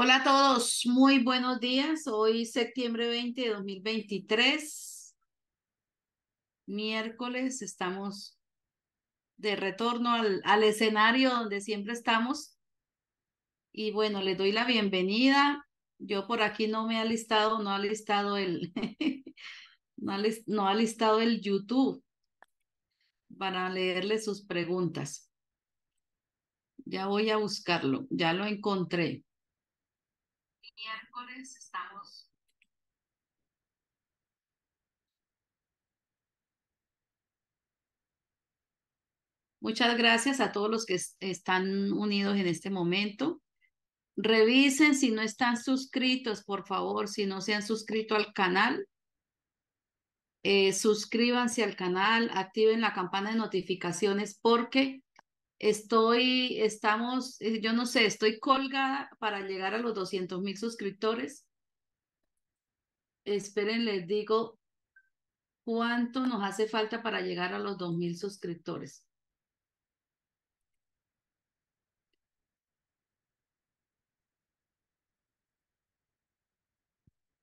Hola a todos, muy buenos días. Hoy septiembre 20 de 2023, miércoles, estamos de retorno al, al escenario donde siempre estamos. Y bueno, les doy la bienvenida. Yo por aquí no me ha listado, no ha listado el, no ha listado el YouTube para leerle sus preguntas. Ya voy a buscarlo, ya lo encontré miércoles estamos Muchas gracias a todos los que están unidos en este momento. Revisen si no están suscritos, por favor, si no se han suscrito al canal. Eh, suscríbanse al canal, activen la campana de notificaciones porque estoy, estamos, eh, yo no sé, estoy colgada para llegar a los 200 mil suscriptores. Esperen, les digo cuánto nos hace falta para llegar a los 2.000 mil suscriptores.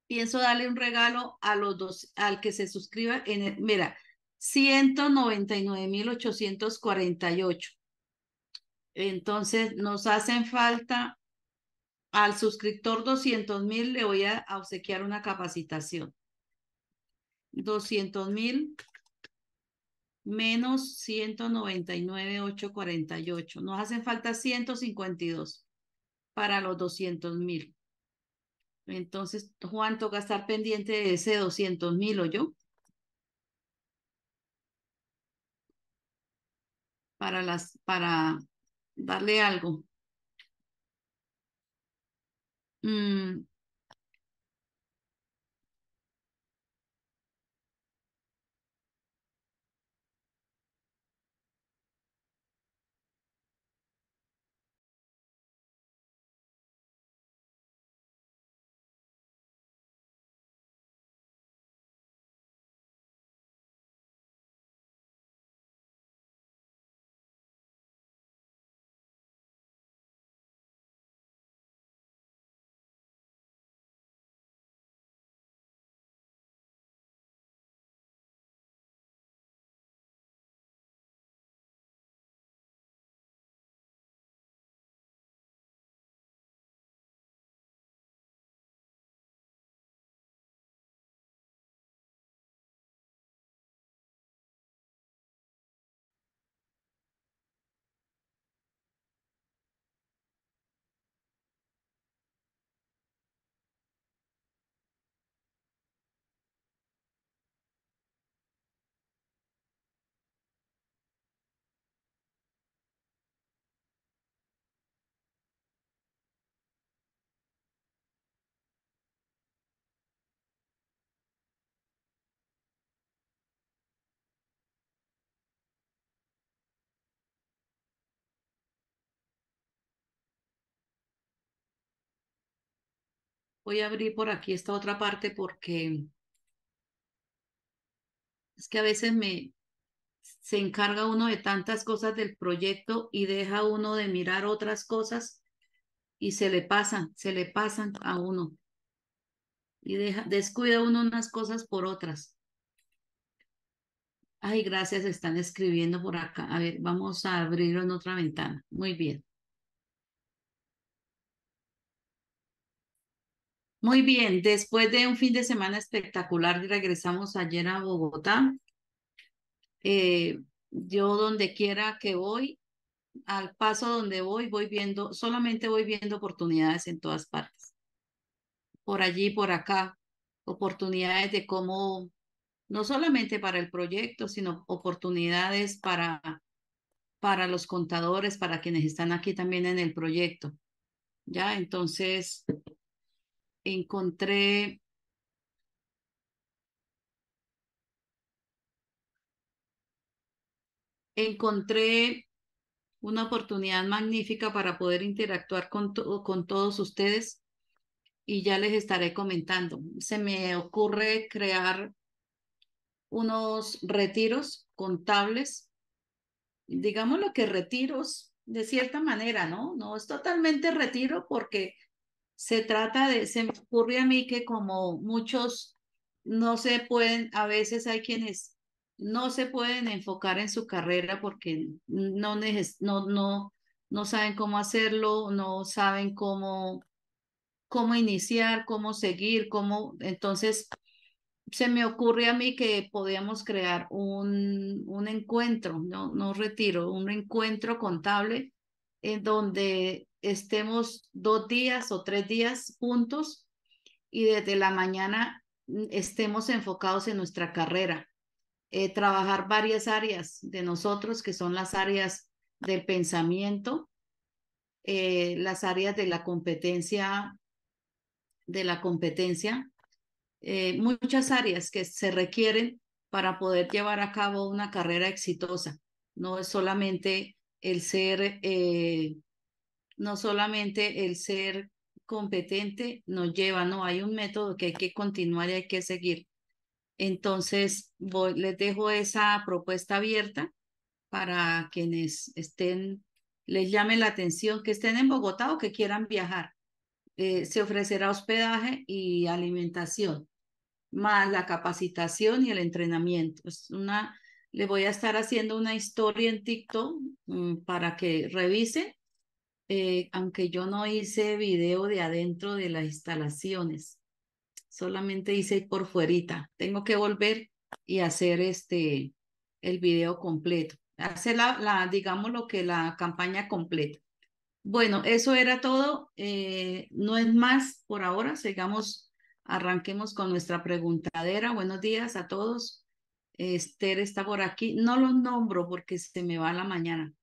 Pienso darle un regalo a los dos, al que se suscriba en el, mira, 199.848. Entonces, nos hacen falta al suscriptor 200 mil, le voy a obsequiar una capacitación. 200 mil menos 199,848. Nos hacen falta 152 para los 200 mil. Entonces, Juan, toca estar pendiente de ese 200 mil, ¿o yo? Para las, para darle algo. Mm, Voy a abrir por aquí esta otra parte porque es que a veces me se encarga uno de tantas cosas del proyecto y deja uno de mirar otras cosas y se le pasan, se le pasan a uno. Y deja, descuida uno unas cosas por otras. Ay, gracias, están escribiendo por acá. A ver, vamos a abrir en otra ventana. Muy bien. Muy bien, después de un fin de semana espectacular, regresamos ayer a Bogotá. Eh, yo donde quiera que voy, al paso donde voy, voy viendo, solamente voy viendo oportunidades en todas partes. Por allí, por acá, oportunidades de cómo, no solamente para el proyecto, sino oportunidades para, para los contadores, para quienes están aquí también en el proyecto. Ya, entonces, encontré encontré una oportunidad magnífica para poder interactuar con, con todos ustedes y ya les estaré comentando. Se me ocurre crear unos retiros contables, digamos lo que retiros de cierta manera, ¿no? No es totalmente retiro porque se trata de, se me ocurre a mí que como muchos no se pueden, a veces hay quienes no se pueden enfocar en su carrera porque no, no, no, no saben cómo hacerlo, no saben cómo, cómo iniciar, cómo seguir, cómo, entonces se me ocurre a mí que podíamos crear un, un encuentro, no, no retiro, un encuentro contable en donde estemos dos días o tres días juntos y desde la mañana mm, estemos enfocados en nuestra carrera. Eh, trabajar varias áreas de nosotros, que son las áreas del pensamiento, eh, las áreas de la competencia, de la competencia, eh, muchas áreas que se requieren para poder llevar a cabo una carrera exitosa. No es solamente el ser no solamente el ser competente nos lleva, no, hay un método que hay que continuar y hay que seguir. Entonces, les dejo esa propuesta abierta para quienes estén, les llame la atención, que estén en Bogotá o que quieran viajar. Eh, se ofrecerá hospedaje y alimentación, más la capacitación y el entrenamiento. Es una, le voy a estar haciendo una historia en TikTok mm, para que revisen eh, aunque yo no hice video de adentro de las instalaciones, solamente hice por fuerita. Tengo que volver y hacer este el video completo, hacer la, digamos lo que la campaña completa. Bueno, eso era todo. Eh, no es más por ahora. Sigamos, arranquemos con nuestra preguntadera. Buenos días a todos. Esther está por aquí. No los nombro porque se me va la mañana.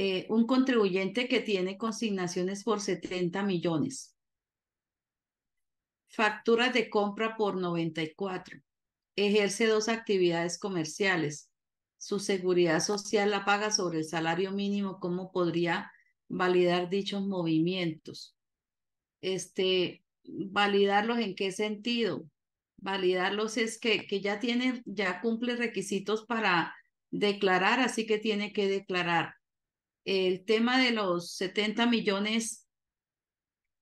Eh, un contribuyente que tiene consignaciones por 70 millones, facturas de compra por 94, ejerce dos actividades comerciales, su seguridad social la paga sobre el salario mínimo, ¿cómo podría validar dichos movimientos? Este, validarlos en qué sentido? Validarlos es que, que ya tiene, ya cumple requisitos para declarar, así que tiene que declarar el tema de los 70 millones,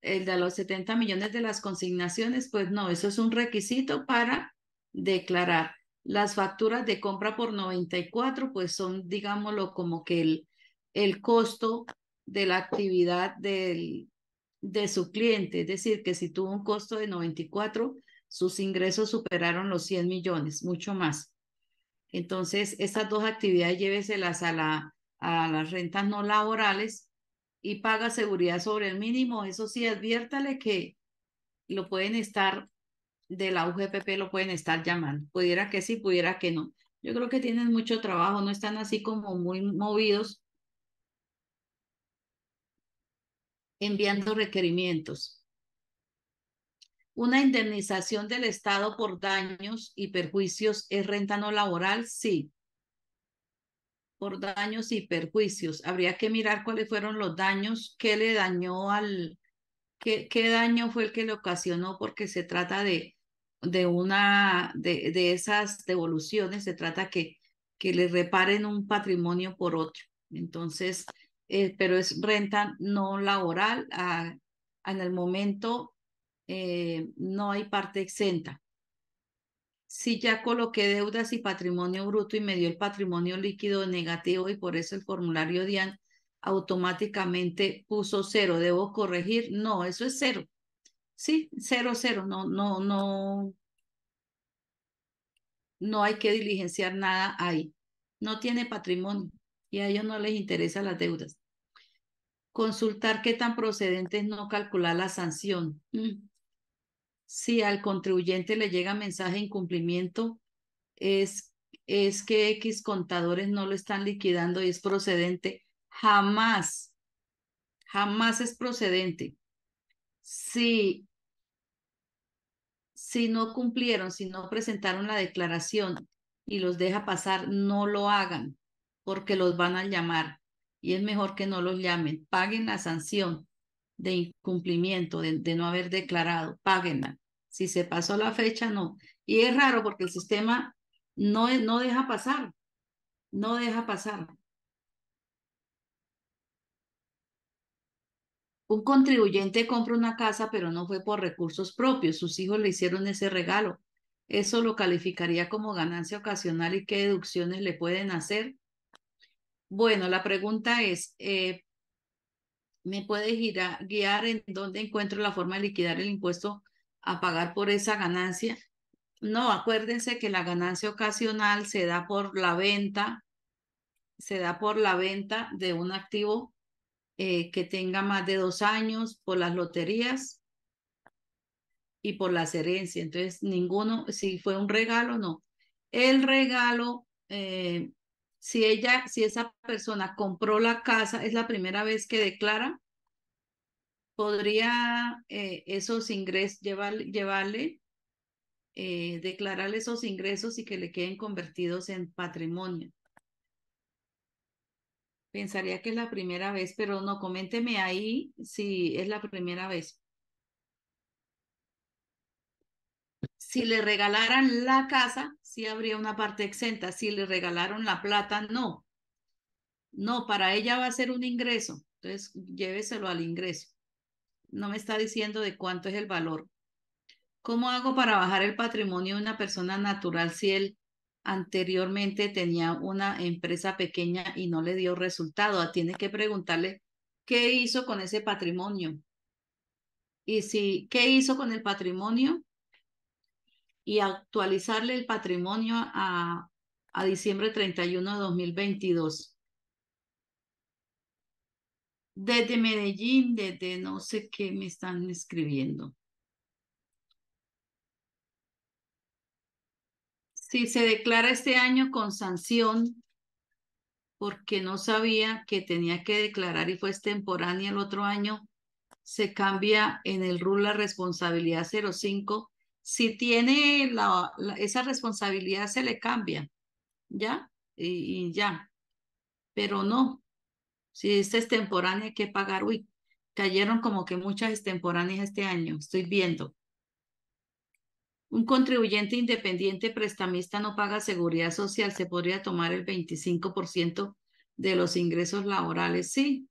el de los 70 millones de las consignaciones, pues no, eso es un requisito para declarar. Las facturas de compra por 94, pues son, digámoslo, como que el, el costo de la actividad del, de su cliente. Es decir, que si tuvo un costo de 94, sus ingresos superaron los 100 millones, mucho más. Entonces, estas dos actividades lléveselas a la a las rentas no laborales y paga seguridad sobre el mínimo, eso sí, adviértale que lo pueden estar de la UGPP, lo pueden estar llamando. Pudiera que sí, pudiera que no. Yo creo que tienen mucho trabajo, no están así como muy movidos enviando requerimientos. ¿Una indemnización del Estado por daños y perjuicios es renta no laboral? Sí por daños y perjuicios. Habría que mirar cuáles fueron los daños, qué le dañó al, qué, daño fue el que le ocasionó, porque se trata de, de una, de, esas devoluciones, se trata que, que le reparen un patrimonio por otro. Entonces, eh, pero es renta no laboral. Ah, en el momento eh, no hay parte exenta si ya coloqué deudas y patrimonio bruto y me dio el patrimonio líquido negativo y por eso el formulario DIAN automáticamente puso cero. ¿Debo corregir? No, eso es cero. Sí, cero, cero. No, no, no. No hay que diligenciar nada ahí. No tiene patrimonio y a ellos no les interesan las deudas. Consultar qué tan procedente es no calcular la sanción. Mm si al contribuyente le llega mensaje de incumplimiento, es, es que X contadores no lo están liquidando y es procedente. Jamás, jamás es procedente. Si, si no cumplieron, si no presentaron la declaración y los deja pasar, no lo hagan porque los van a llamar y es mejor que no los llamen. Paguen la sanción de incumplimiento, de, no haber declarado, páguenla. Si se pasó la fecha, no. Y es raro porque el sistema no, no deja pasar, no deja pasar. Un contribuyente compra una casa, pero no fue por recursos propios, sus hijos le hicieron ese regalo. Eso lo calificaría como ganancia ocasional y qué deducciones le pueden hacer. Bueno, la pregunta es, eh, ¿Me puede guiar en dónde encuentro la forma de liquidar el impuesto a pagar por esa ganancia? No, acuérdense que la ganancia ocasional se da por la venta, se da por la venta de un activo eh, que tenga más de dos años, por las loterías y por las herencias. Entonces, ninguno, si fue un regalo, no. El regalo eh, si ella, si esa persona compró la casa, es la primera vez que declara, podría eh, esos ingresos llevarle, eh, declararle esos ingresos y que le queden convertidos en patrimonio. Pensaría que es la primera vez, pero no, coménteme ahí si es la primera vez. Si le regalaran la casa, sí habría una parte exenta. Si le regalaron la plata, no. No, para ella va a ser un ingreso. Entonces, lléveselo al ingreso. No me está diciendo de cuánto es el valor. ¿Cómo hago para bajar el patrimonio de una persona natural si él anteriormente tenía una empresa pequeña y no le dio resultado? Ah, tiene que preguntarle qué hizo con ese patrimonio. Y si, ¿qué hizo con el patrimonio? y actualizarle el patrimonio a, diciembre 31 de 2022 desde Medellín, desde no sé qué me están escribiendo. Si se declara este año con sanción, porque no sabía que tenía que declarar y fue extemporánea el otro año, se cambia en el RUL la responsabilidad 05 si tiene la, esa responsabilidad se le cambia, ¿ya? Y, ya. Pero no, si es extemporánea hay que pagar, uy, cayeron como que muchas extemporáneas este año, estoy viendo. Un contribuyente independiente prestamista no paga seguridad social, se podría tomar el 25% de los ingresos laborales, sí.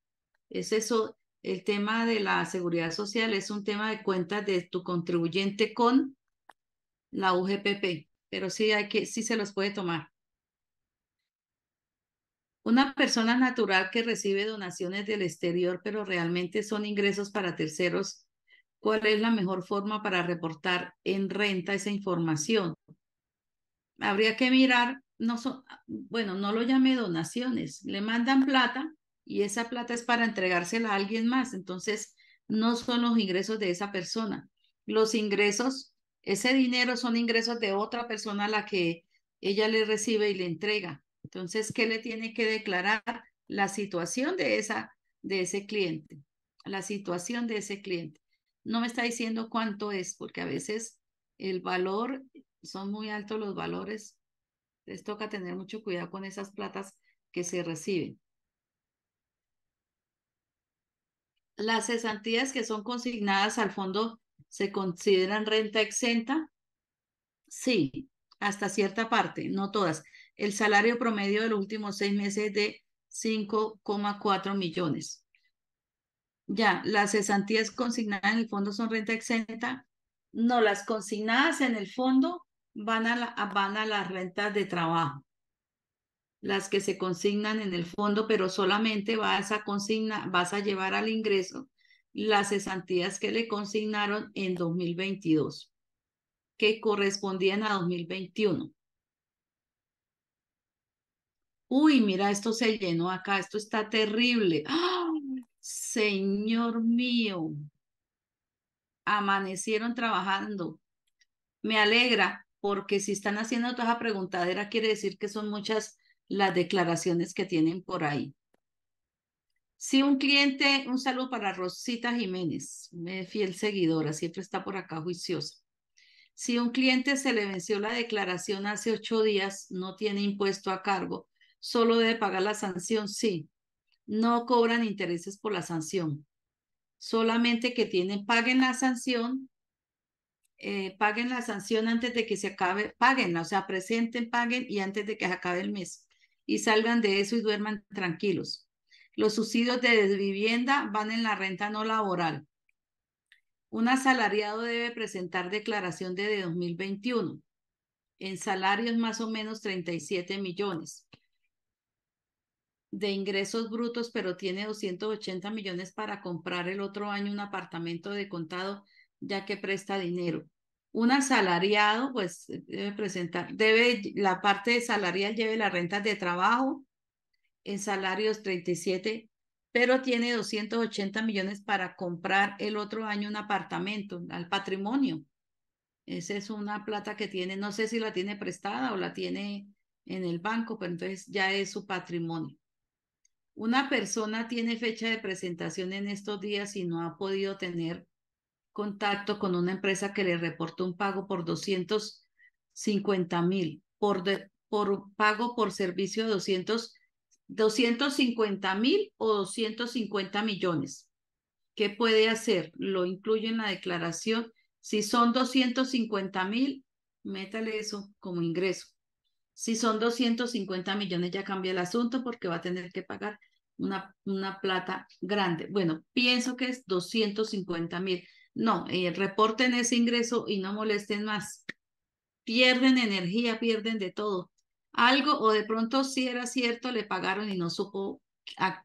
Es eso, el tema de la seguridad social es un tema de cuentas de tu contribuyente con la UGPP, pero sí, hay que, sí se los puede tomar. Una persona natural que recibe donaciones del exterior, pero realmente son ingresos para terceros, ¿cuál es la mejor forma para reportar en renta esa información? Habría que mirar, no son, bueno, no lo llame donaciones, le mandan plata y esa plata es para entregársela a alguien más, entonces no son los ingresos de esa persona. Los ingresos ese dinero son ingresos de otra persona a la que ella le recibe y le entrega. Entonces, ¿qué le tiene que declarar? La situación de, esa, de ese cliente. La situación de ese cliente. No me está diciendo cuánto es, porque a veces el valor, son muy altos los valores. Les toca tener mucho cuidado con esas platas que se reciben. Las cesantías que son consignadas al fondo ¿Se consideran renta exenta? Sí, hasta cierta parte, no todas. El salario promedio de los últimos seis meses es de 5,4 millones. Ya, las cesantías consignadas en el fondo son renta exenta. No, las consignadas en el fondo van a, la, van a las rentas de trabajo. Las que se consignan en el fondo, pero solamente vas a consigna, vas a llevar al ingreso las cesantías que le consignaron en 2022, que correspondían a 2021. Uy, mira, esto se llenó acá, esto está terrible. ¡Ah! señor mío, amanecieron trabajando. Me alegra porque si están haciendo toda esa preguntadera, quiere decir que son muchas las declaraciones que tienen por ahí. Si un cliente, un saludo para Rosita Jiménez, fiel seguidora, siempre está por acá juiciosa. Si un cliente se le venció la declaración hace ocho días, no tiene impuesto a cargo, solo debe pagar la sanción, sí. No cobran intereses por la sanción. Solamente que tienen, paguen la sanción, eh, paguen la sanción antes de que se acabe, paguen, o sea, presenten, paguen y antes de que se acabe el mes. Y salgan de eso y duerman tranquilos. Los subsidios de vivienda van en la renta no laboral. Un asalariado debe presentar declaración de 2021. En salarios más o menos 37 millones de ingresos brutos, pero tiene 280 millones para comprar el otro año un apartamento de contado, ya que presta dinero. Un asalariado, pues, debe presentar, debe, la parte de salarial lleve las rentas de trabajo, en salarios 37, pero tiene 280 millones para comprar el otro año un apartamento, al patrimonio. Esa es una plata que tiene, no sé si la tiene prestada o la tiene en el banco, pero entonces ya es su patrimonio. Una persona tiene fecha de presentación en estos días y no ha podido tener contacto con una empresa que le reportó un pago por 250 mil, por, por pago por servicio de 200 250 mil o 250 millones. ¿Qué puede hacer? Lo incluye en la declaración. Si son 250 mil, métale eso como ingreso. Si son 250 millones, ya cambia el asunto porque va a tener que pagar una, una plata grande. Bueno, pienso que es 250 mil. No, eh, reporten ese ingreso y no molesten más. Pierden energía, pierden de todo algo o de pronto si era cierto le pagaron y no supo a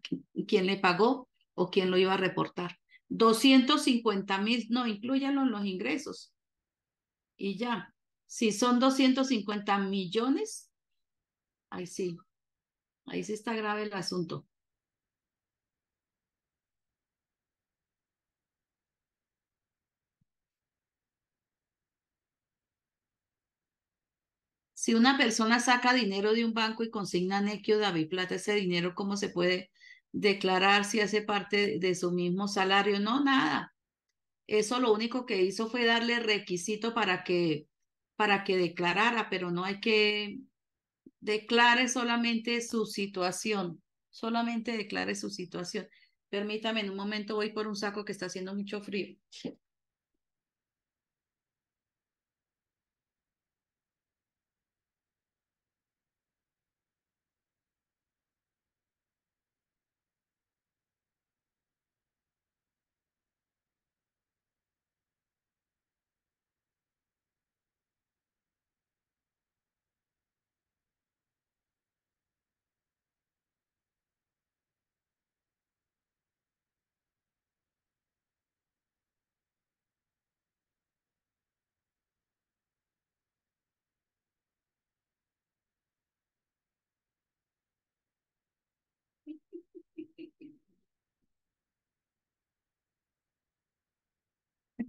quién le pagó o quién lo iba a reportar. 250 mil, no, incluyan los ingresos. Y ya, si son 250 millones, ahí sí, ahí sí está grave el asunto. si una persona saca dinero de un banco y consigna Nequio David Plata, ese dinero, ¿cómo se puede declarar si hace parte de su mismo salario? No, nada. Eso lo único que hizo fue darle requisito para que, para que declarara, pero no hay que declare solamente su situación, solamente declare su situación. Permítame, en un momento voy por un saco que está haciendo mucho frío.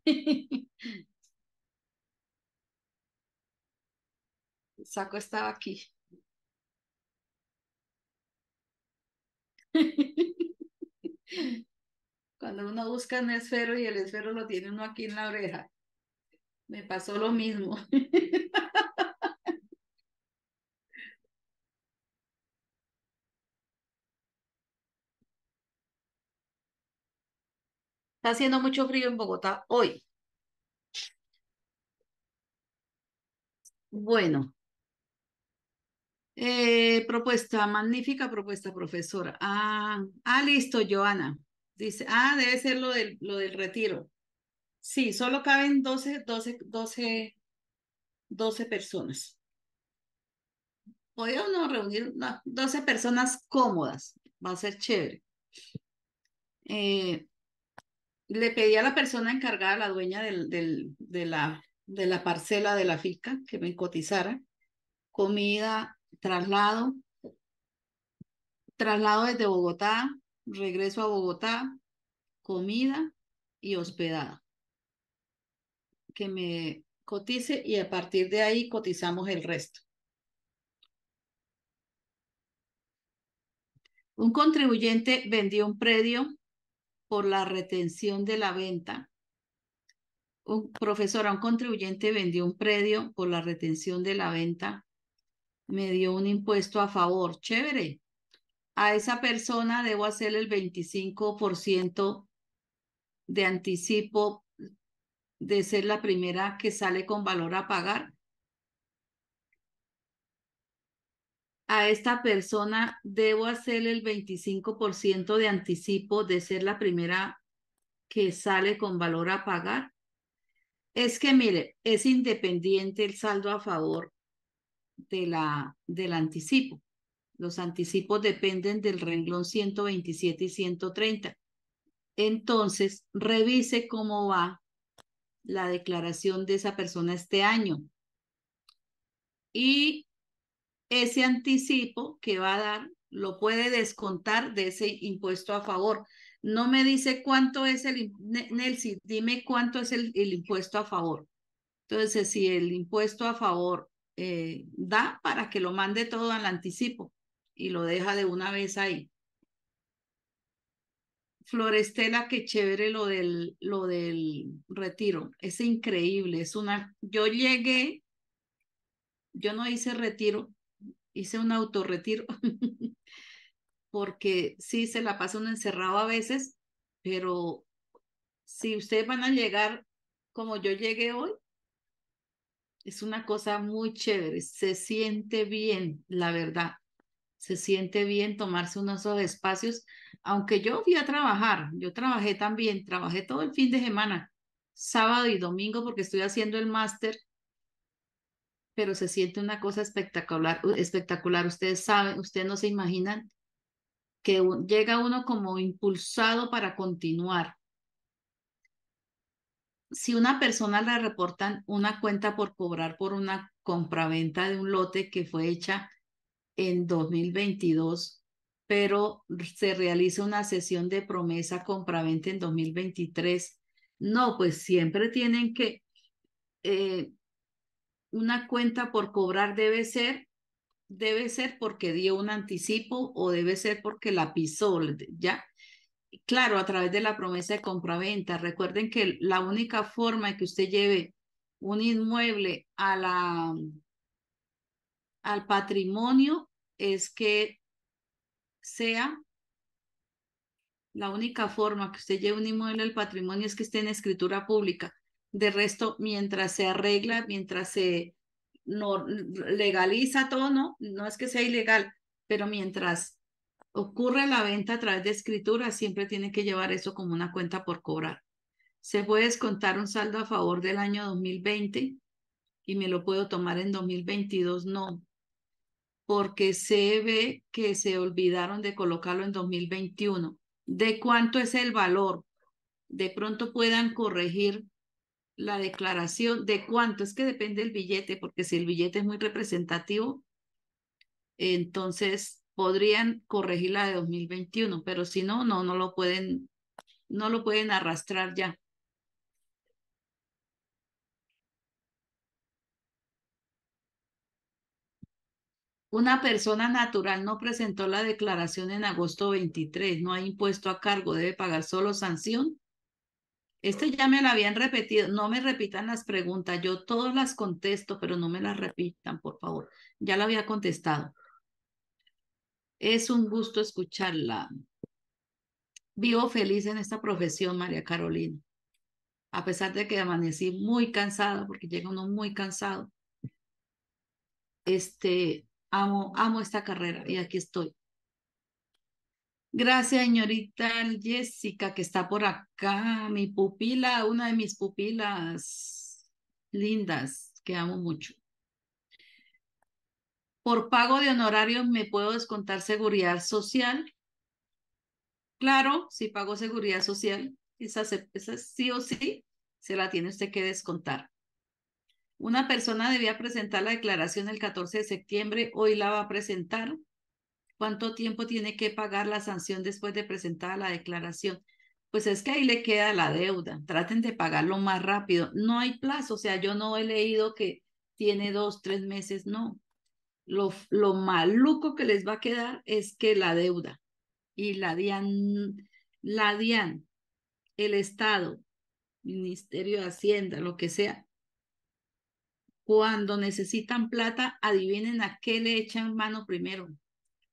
saco estaba aquí. Cuando uno busca un esfero y el esfero lo tiene uno aquí en la oreja. Me pasó lo mismo. Está haciendo mucho frío en Bogotá hoy. Bueno. Eh, propuesta, magnífica propuesta, profesora. Ah, ah, listo, Joana. Dice, ah, debe ser lo del, lo del retiro. Sí, solo caben 12, 12, 12, 12 personas. Podemos reunir 12 personas cómodas. Va a ser chévere. Eh, le pedí a la persona encargada, la dueña del, de, la, de la parcela de la finca, que me cotizara comida, traslado, traslado desde Bogotá, regreso a Bogotá, comida y hospedada. Que me cotice y a partir de ahí cotizamos el resto. Un contribuyente vendió un predio por la retención de la venta. Un, a un contribuyente vendió un predio por la retención de la venta, me dio un impuesto a favor, chévere. A esa persona debo hacer el 25% de anticipo de ser la primera que sale con valor a pagar a esta persona debo hacer el 25% de anticipo de ser la primera que sale con valor a pagar? Es que mire, es independiente el saldo a favor de la, del anticipo. Los anticipos dependen del renglón 127 y 130. Entonces, revise cómo va la declaración de esa persona este año. Y ese anticipo que va a dar lo puede descontar de ese impuesto a favor. No me dice cuánto es el, Nelsi, dime cuánto es el, impuesto a favor. Entonces, si el impuesto a favor eh, da para que lo mande todo al anticipo y lo deja de una vez ahí. Florestela, qué chévere lo del, lo del retiro. Es increíble, es una... Yo llegué, yo no hice retiro, hice un autorretiro, porque sí se la pasa un encerrado a veces, pero si ustedes van a llegar como yo llegué hoy, es una cosa muy chévere, se siente bien, la verdad, se siente bien tomarse unos esos espacios, aunque yo fui a trabajar, yo trabajé también, trabajé todo el fin de semana, sábado y domingo, porque estoy haciendo el máster pero se siente una cosa espectacular, espectacular. Ustedes saben, ustedes no se imaginan que llega uno como impulsado para continuar. Si una persona le reportan una cuenta por cobrar por una compraventa de un lote que fue hecha en 2022, pero se realiza una sesión de promesa compraventa en 2023, no, pues siempre tienen que eh, una cuenta por cobrar debe ser, debe ser porque dio un anticipo o debe ser porque la pisó, ¿ya? Claro, a través de la promesa de compraventa. Recuerden que la única forma en que usted lleve un inmueble a la, al patrimonio es que sea la única forma que usted lleve un inmueble al patrimonio es que esté en escritura pública. De resto, mientras se arregla, mientras se no, legaliza todo, ¿no? No es que sea ilegal, pero mientras ocurre la venta a través de escritura, siempre tiene que llevar eso como una cuenta por cobrar. Se puede descontar un saldo a favor del año 2020 y me lo puedo tomar en 2022, no, porque se ve que se olvidaron de colocarlo en 2021. ¿De cuánto es el valor? De pronto puedan corregir la declaración de cuánto, es que depende el billete, porque si el billete es muy representativo, entonces podrían corregir la de 2021, pero si no, no, no lo pueden, no lo pueden arrastrar ya. Una persona natural no presentó la declaración en agosto 23, no hay impuesto a cargo, debe pagar solo sanción este ya me la habían repetido. No me repitan las preguntas. Yo todas las contesto, pero no me las repitan, por favor. Ya la había contestado. Es un gusto escucharla. Vivo feliz en esta profesión, María Carolina. A pesar de que amanecí muy cansada, porque llega uno muy cansado. Este, amo, amo esta carrera y aquí estoy. Gracias, señorita Jessica, que está por acá. Mi pupila, una de mis pupilas lindas, que amo mucho. Por pago de honorarios, ¿me puedo descontar seguridad social? Claro, si pago seguridad social, esa, esa sí o sí se la tiene usted que descontar. Una persona debía presentar la declaración el 14 de septiembre, hoy la va a presentar cuánto tiempo tiene que pagar la sanción después de presentar la declaración. Pues es que ahí le queda la deuda. Traten de pagarlo más rápido. No hay plazo, o sea, yo no he leído que tiene dos, tres meses, no. Lo, lo maluco que les va a quedar es que la deuda y la DIAN, la DIAN, el Estado, Ministerio de Hacienda, lo que sea, cuando necesitan plata, adivinen a qué le echan mano primero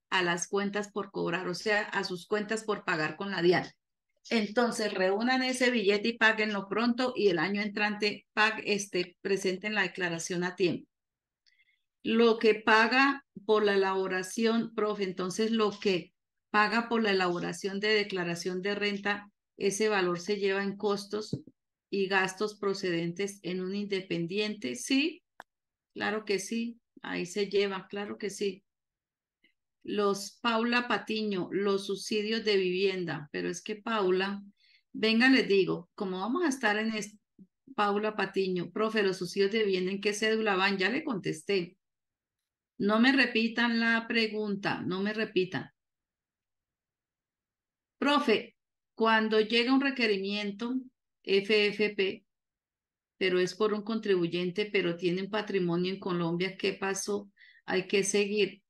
a las cuentas por cobrar, o sea, a sus cuentas por pagar con la DIAN. Entonces, reúnan ese billete y páguenlo pronto y el año entrante este, presenten la declaración a tiempo. Lo que paga por la elaboración, profe, entonces lo que paga por la elaboración de declaración de renta, ese valor se lleva en costos y gastos procedentes en un independiente, sí, claro que sí, ahí se lleva, claro que sí los Paula Patiño, los subsidios de vivienda, pero es que Paula, venga, les digo, como vamos a estar en Paula Patiño, profe, los subsidios de vivienda, ¿en qué cédula van? Ya le contesté. No me repitan la pregunta, no me repitan. Profe, cuando llega un requerimiento FFP, pero es por un contribuyente, pero tiene un patrimonio en Colombia, ¿qué pasó? Hay que seguir.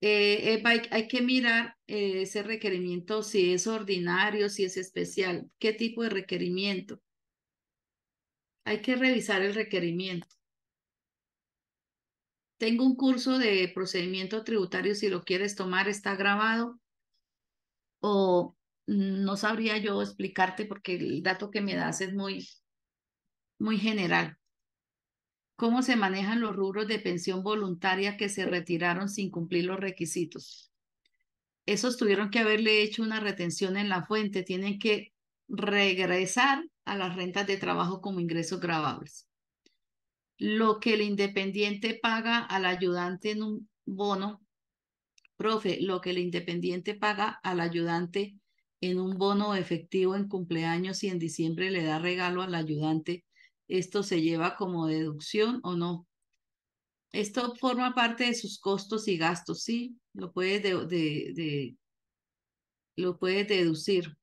Eh, eh, hay, que mirar eh, ese requerimiento, si es ordinario, si es especial, qué tipo de requerimiento. Hay que revisar el requerimiento. Tengo un curso de procedimiento tributario, si lo quieres tomar, está grabado. O mm, no sabría yo explicarte porque el dato que me das es muy, muy general. ¿Cómo se manejan los rubros de pensión voluntaria que se retiraron sin cumplir los requisitos? Esos tuvieron que haberle hecho una retención en la fuente, tienen que regresar a las rentas de trabajo como ingresos grabables. Lo que el independiente paga al ayudante en un bono, profe, lo que el independiente paga al ayudante en un bono efectivo en cumpleaños y en diciembre le da regalo al ayudante esto se lleva como deducción o no. Esto forma parte de sus costos y gastos, ¿sí? Lo puedes, de, lo deducir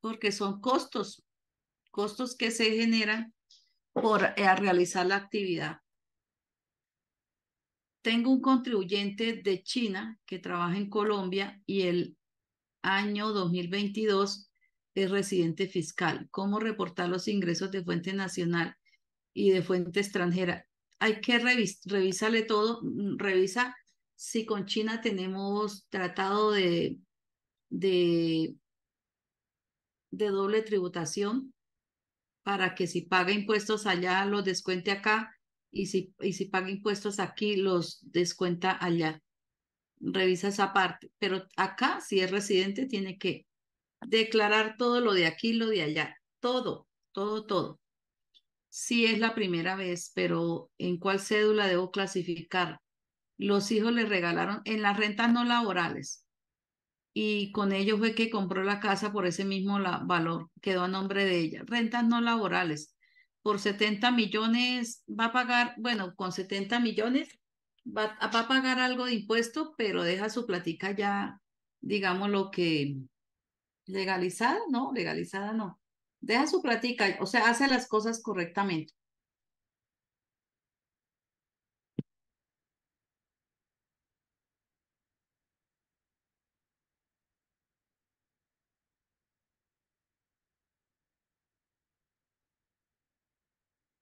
porque son costos, costos que se generan por eh, realizar la actividad. Tengo un contribuyente de China que trabaja en Colombia y el año 2022 es residente fiscal, cómo reportar los ingresos de fuente nacional y de fuente extranjera. Hay que revisarle todo, mm, revisa si con China tenemos tratado de, de, de doble tributación para que si paga impuestos allá los descuente acá y si, y si paga impuestos aquí los descuenta allá. Revisa esa parte, pero acá si es residente tiene que declarar todo lo de aquí, lo de allá, todo, todo, todo. Si es la primera vez, pero ¿en cuál cédula debo clasificar? Los hijos le regalaron en las rentas no laborales y con ello fue que compró la casa por ese mismo la, valor, quedó a nombre de ella. Rentas no laborales, por 70 millones va a pagar, bueno, con 70 millones va, a pagar algo de impuesto, pero deja su platica ya, digamos, lo que legalizada, no, legalizada no. Deja su plática, o sea, hace las cosas correctamente.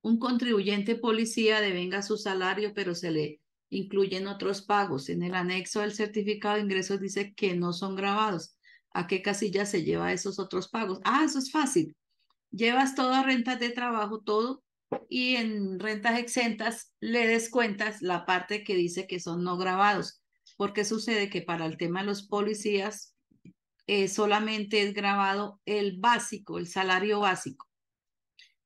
Un contribuyente policía devenga su salario, pero se le incluyen otros pagos. En el anexo del certificado de ingresos dice que no son grabados a qué casilla se lleva esos otros pagos. Ah, eso es fácil. Llevas todas rentas de trabajo, todo, y en rentas exentas le descuentas la parte que dice que son no grabados, porque sucede que para el tema de los policías eh, solamente es grabado el básico, el salario básico.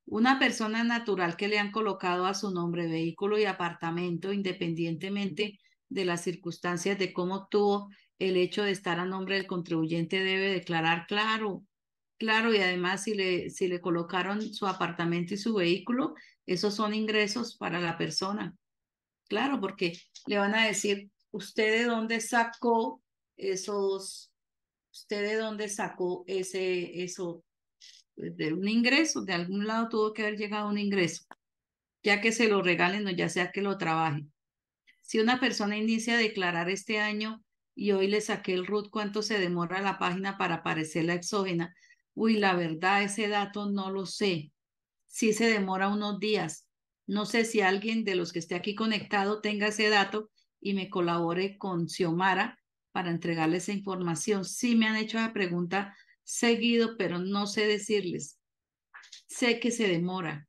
Una persona natural que le han colocado a su nombre vehículo y apartamento, independientemente de las circunstancias de cómo tuvo el hecho de estar a nombre del contribuyente debe declarar claro, claro, y además si le, si le colocaron su apartamento y su vehículo, esos son ingresos para la persona. Claro, porque le van a decir, ¿usted de dónde sacó esos, usted de dónde sacó ese, eso, eh, de un ingreso, de algún lado tuvo que haber llegado un ingreso, ya que se lo regalen o ya sea que lo trabaje. Si una persona inicia a declarar este año y hoy le saqué el root cuánto se demora la página para aparecer la exógena. Uy, la verdad, ese dato no lo sé. Sí se demora unos días. No sé si alguien de los que esté aquí conectado tenga ese dato y me colabore con Xiomara para entregarle esa información. Sí me han hecho la pregunta seguido, pero no sé decirles. Sé que se demora.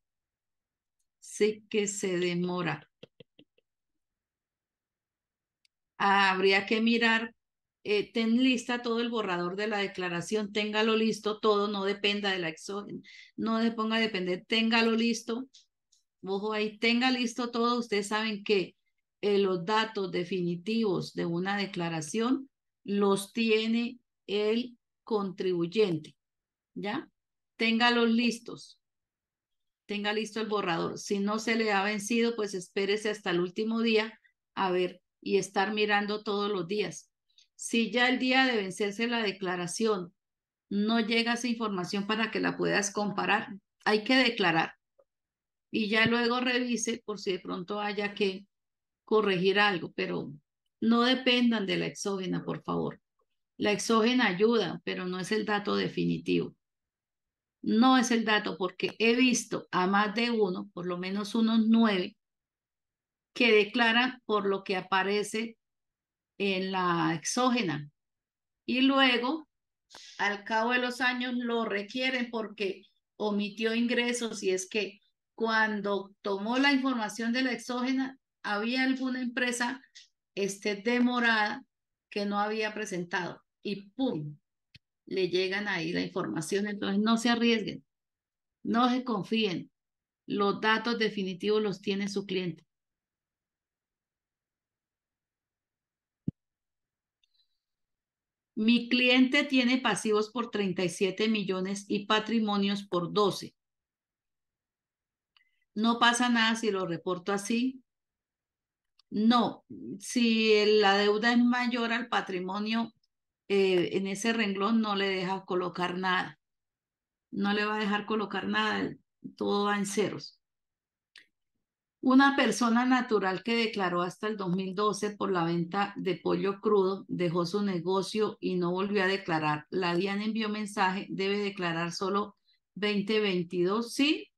Sé que se demora. Ah, habría que mirar, eh, ten lista todo el borrador de la declaración, téngalo listo, todo no dependa de la exógena, no se ponga a depender, téngalo listo, ojo ahí, tenga listo todo, ustedes saben que eh, los datos definitivos de una declaración los tiene el contribuyente, ¿ya? Téngalos listos, tenga listo el borrador. Si no se le ha vencido, pues espérese hasta el último día a ver y estar mirando todos los días. Si ya el día de vencerse la declaración no llega esa información para que la puedas comparar, hay que declarar. Y ya luego revise por si de pronto haya que corregir algo, pero no dependan de la exógena, por favor. La exógena ayuda, pero no es el dato definitivo. No es el dato porque he visto a más de uno, por lo menos unos nueve, que declaran por lo que aparece en la exógena. Y luego, al cabo de los años, lo requieren porque omitió ingresos y es que cuando tomó la información de la exógena, había alguna empresa este, demorada que no había presentado y ¡pum! Le llegan ahí la información. Entonces, no se arriesguen, no se confíen. Los datos definitivos los tiene su cliente. Mi cliente tiene pasivos por 37 millones y patrimonios por 12. No pasa nada si lo reporto así. No, si la deuda es mayor al patrimonio, eh, en ese renglón no le deja colocar nada. No le va a dejar colocar nada, todo va en ceros. Una persona natural que declaró hasta el 2012 por la venta de pollo crudo dejó su negocio y no volvió a declarar. La DIAN envió mensaje, debe declarar solo 2022, ¿sí?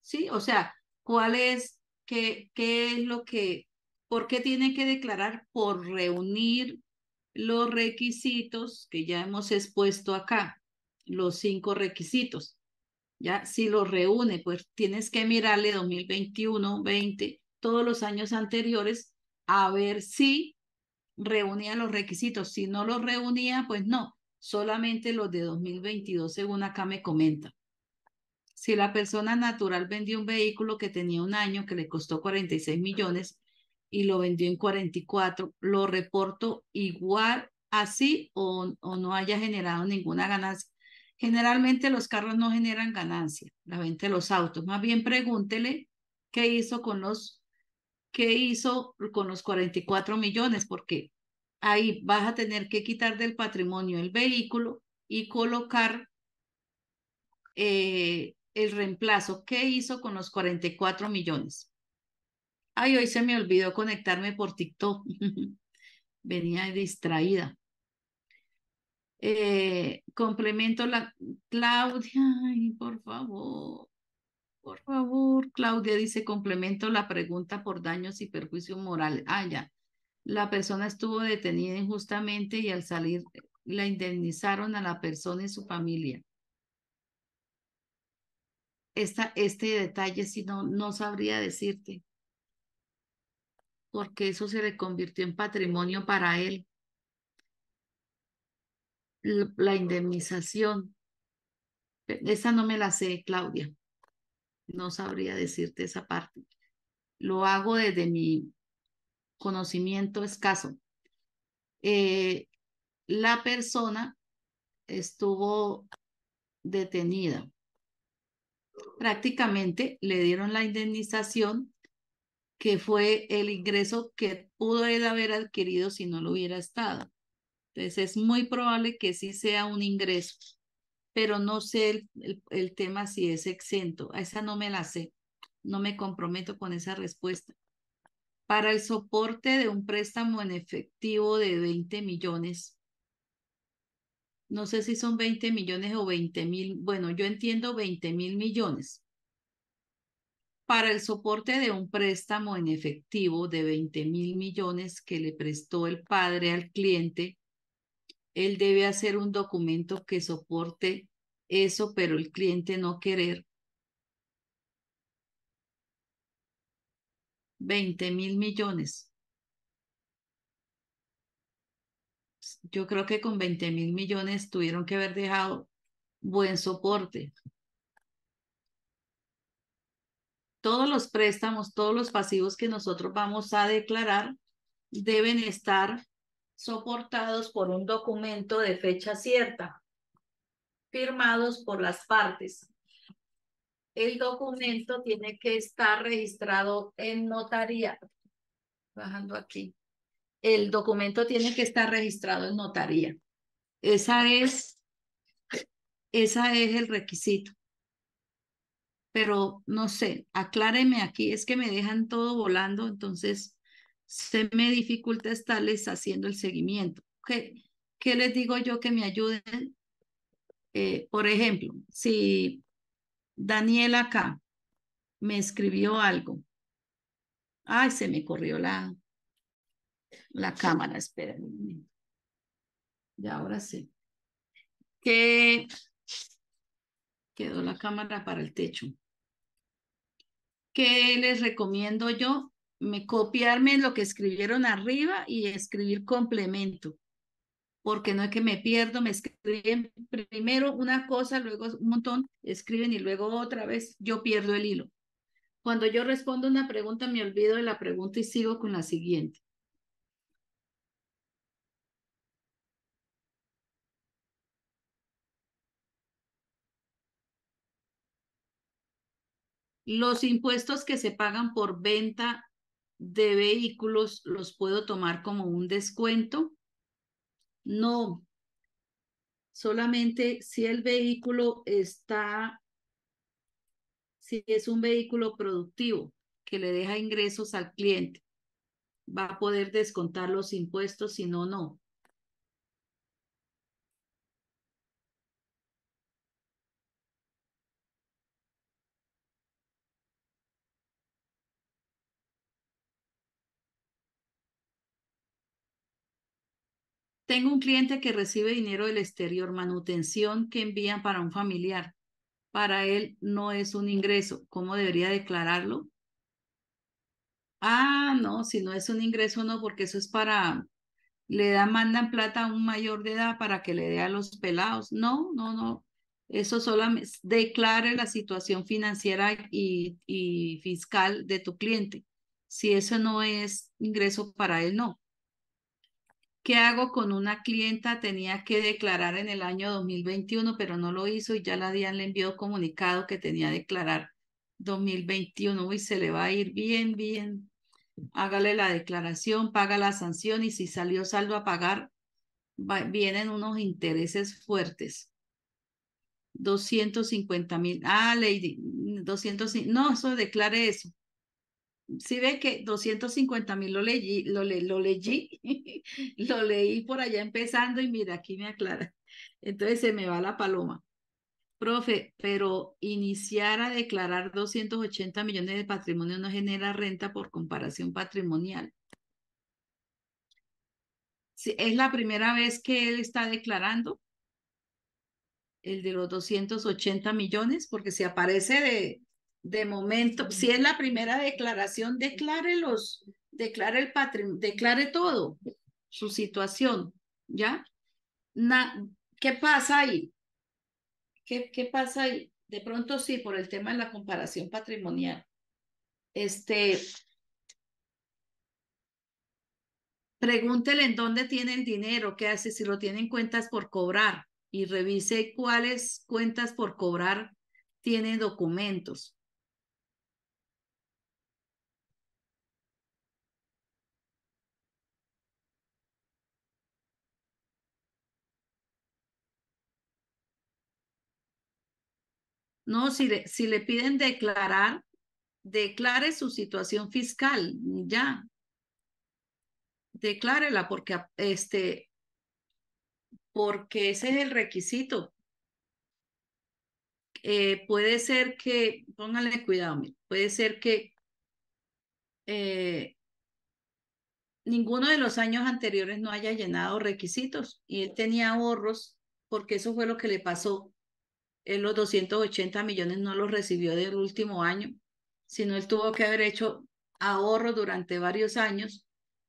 ¿Sí? O sea, ¿cuál es, qué, qué es lo que, por qué tiene que declarar? Por reunir los requisitos que ya hemos expuesto acá, los cinco requisitos. ¿ya? Si lo reúne, pues tienes que mirarle 2021, 20, todos los años anteriores, a ver si reunía los requisitos. Si no los reunía, pues no, solamente los de 2022, según acá me comenta. Si la persona natural vendió un vehículo que tenía un año que le costó 46 millones y lo vendió en 44, lo reporto igual así o, o no haya generado ninguna ganancia Generalmente los carros no generan ganancia, la venta de los autos. Más bien pregúntele qué hizo con los, qué hizo con los 44 millones, porque ahí vas a tener que quitar del patrimonio el vehículo y colocar eh, el reemplazo. ¿Qué hizo con los 44 millones? Ay, hoy se me olvidó conectarme por TikTok. Venía distraída. Eh, complemento la Claudia, por favor, por favor, Claudia dice complemento la pregunta por daños y perjuicio moral. Ah, ya. La persona estuvo detenida injustamente y al salir la indemnizaron a la persona y su familia. Esta, este detalle si no, no sabría decirte, porque eso se le convirtió en patrimonio para él la indemnización. E, esa no me la sé, Claudia. No sabría decirte esa parte. Lo hago desde mi conocimiento escaso. Eh, la persona estuvo detenida. Prácticamente le dieron la indemnización que fue el ingreso que pudo él haber adquirido si no lo hubiera estado. Entonces es muy probable que sí sea un ingreso, pero no sé el, tema si es exento. A esa no me la sé. No me comprometo con esa respuesta. Para el soporte de un préstamo en efectivo de 20 millones, no sé si son 20 millones o 20 mil, bueno, yo entiendo 20 mil millones. Para el soporte de un préstamo en efectivo de 20 mil millones que le prestó el padre al cliente, él debe hacer un documento que soporte eso, pero el cliente no querer. 20 mil millones. Yo creo que con 20 mil millones tuvieron que haber dejado buen soporte. Todos los préstamos, todos los pasivos que nosotros vamos a declarar deben estar soportados por un documento de fecha cierta, firmados por las partes. El documento tiene que estar registrado en notaría. Bajando aquí. El documento tiene que estar registrado en notaría. Esa es, esa es el requisito. Pero no sé, acláreme aquí, es que me dejan todo volando, entonces se me dificulta estarles haciendo el seguimiento. ¿Qué, qué les digo yo que me ayuden? Eh, por ejemplo, si Daniel acá me escribió algo. Ay, se me corrió la, la cámara, espera un Ya ahora sí. qué quedó la cámara para el techo. ¿Qué les recomiendo yo? me, copiarme lo que escribieron arriba y escribir complemento, porque no es que me pierdo, me escriben primero una cosa, luego un montón, escriben y luego otra vez yo pierdo el hilo. Cuando yo respondo una pregunta, me olvido de la pregunta y sigo con la siguiente. los impuestos que se pagan por venta de vehículos los puedo tomar como un descuento? No, solamente si el vehículo está, si es un vehículo productivo que le deja ingresos al cliente, va a poder descontar los impuestos, si no, no. Tengo un cliente que recibe dinero del exterior, manutención que envían para un familiar. Para él no es un ingreso. ¿Cómo debería declararlo? Ah, no, si no es un ingreso, no, porque eso es para, le da, mandan plata a un mayor de edad para que le dé a los pelados. No, no, no. Eso solamente declare la situación financiera y fiscal de tu cliente. Si eso no es ingreso para él, no. ¿Qué hago con una clienta? Tenía que declarar en el año 2021, pero no lo hizo y ya la DIAN le envió comunicado que tenía que declarar 2021. Uy, se le va a ir bien, bien. Hágale la declaración, paga la sanción y si salió saldo a pagar, vienen unos intereses fuertes. 250 mil. Ah, Lady, 200. No, eso declare eso si ve que 250 mil lo leí, lo, leí, lo leí por allá empezando y mira, aquí me aclara. Entonces se me va la paloma. Profe, pero iniciar a declarar 280 millones de patrimonio no genera renta por comparación patrimonial. es la primera vez que él está declarando el de los 280 millones, porque si aparece de, de momento, pues, si es la primera declaración, declare los, declare el patrimonio, declare todo, su situación, ¿ya? ¿Qué pasa ahí? ¿Qué, pasa ahí? De pronto sí, por el tema de la comparación patrimonial. Este, pregúntele en dónde tiene el dinero, qué hace, si lo tienen cuentas por cobrar y revise cuáles cuentas por cobrar tienen documentos. ¿no? Si le, piden declarar, declare su situación fiscal, ya. Declárela porque, este, porque ese es el requisito. Eh, puede ser que, póngale cuidado, puede ser que eh, ninguno de los años anteriores no haya llenado requisitos y él tenía ahorros porque eso fue lo que le pasó él eh, los 280 millones no los recibió del último año, sino él tuvo que haber hecho ahorro durante varios años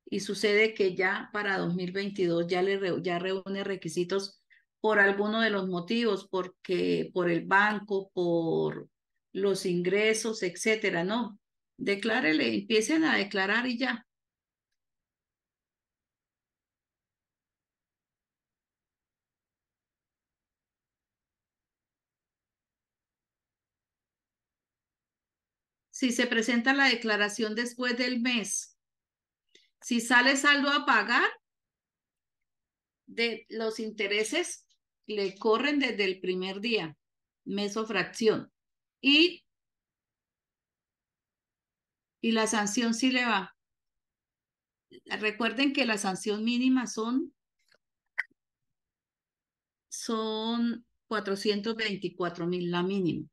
y sucede que ya para 2022 ya, le, ya reúne requisitos por alguno de los motivos, porque por el banco, por los ingresos, etcétera, no. Declárele, empiecen a declarar y ya. si se presenta la declaración después del mes, si sale saldo a pagar, de los intereses le corren desde el primer día, mes o fracción. Y, y la sanción sí le va. Recuerden que la sanción mínima son, son 424 mil, la mínima.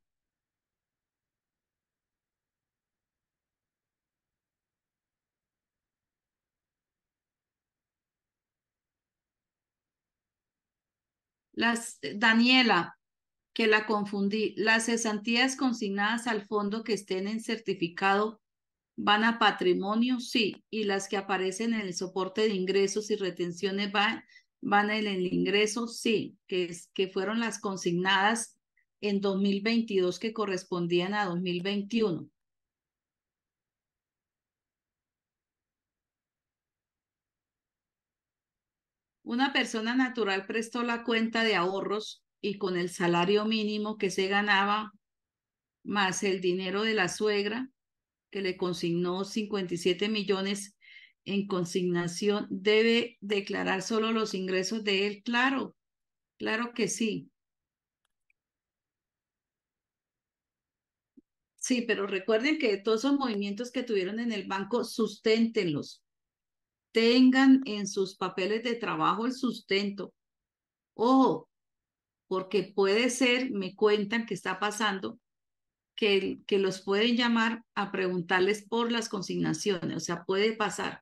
Las, eh, Daniela, que la confundí, las cesantías consignadas al fondo que estén en certificado van a patrimonio, sí, y las que aparecen en el soporte de ingresos y retenciones van, van en el ingreso, sí, que, es, que fueron las consignadas en 2022 que correspondían a 2021. Una persona natural prestó la cuenta de ahorros y con el salario mínimo que se ganaba, más el dinero de la suegra, que le consignó 57 millones en consignación, debe declarar solo los ingresos de él. Claro, claro que sí. Sí, pero recuerden que todos esos movimientos que tuvieron en el banco, susténtenlos tengan en sus papeles de trabajo el sustento. Ojo, porque puede ser, me cuentan que está pasando, que, que los pueden llamar a preguntarles por las consignaciones, o sea, puede pasar.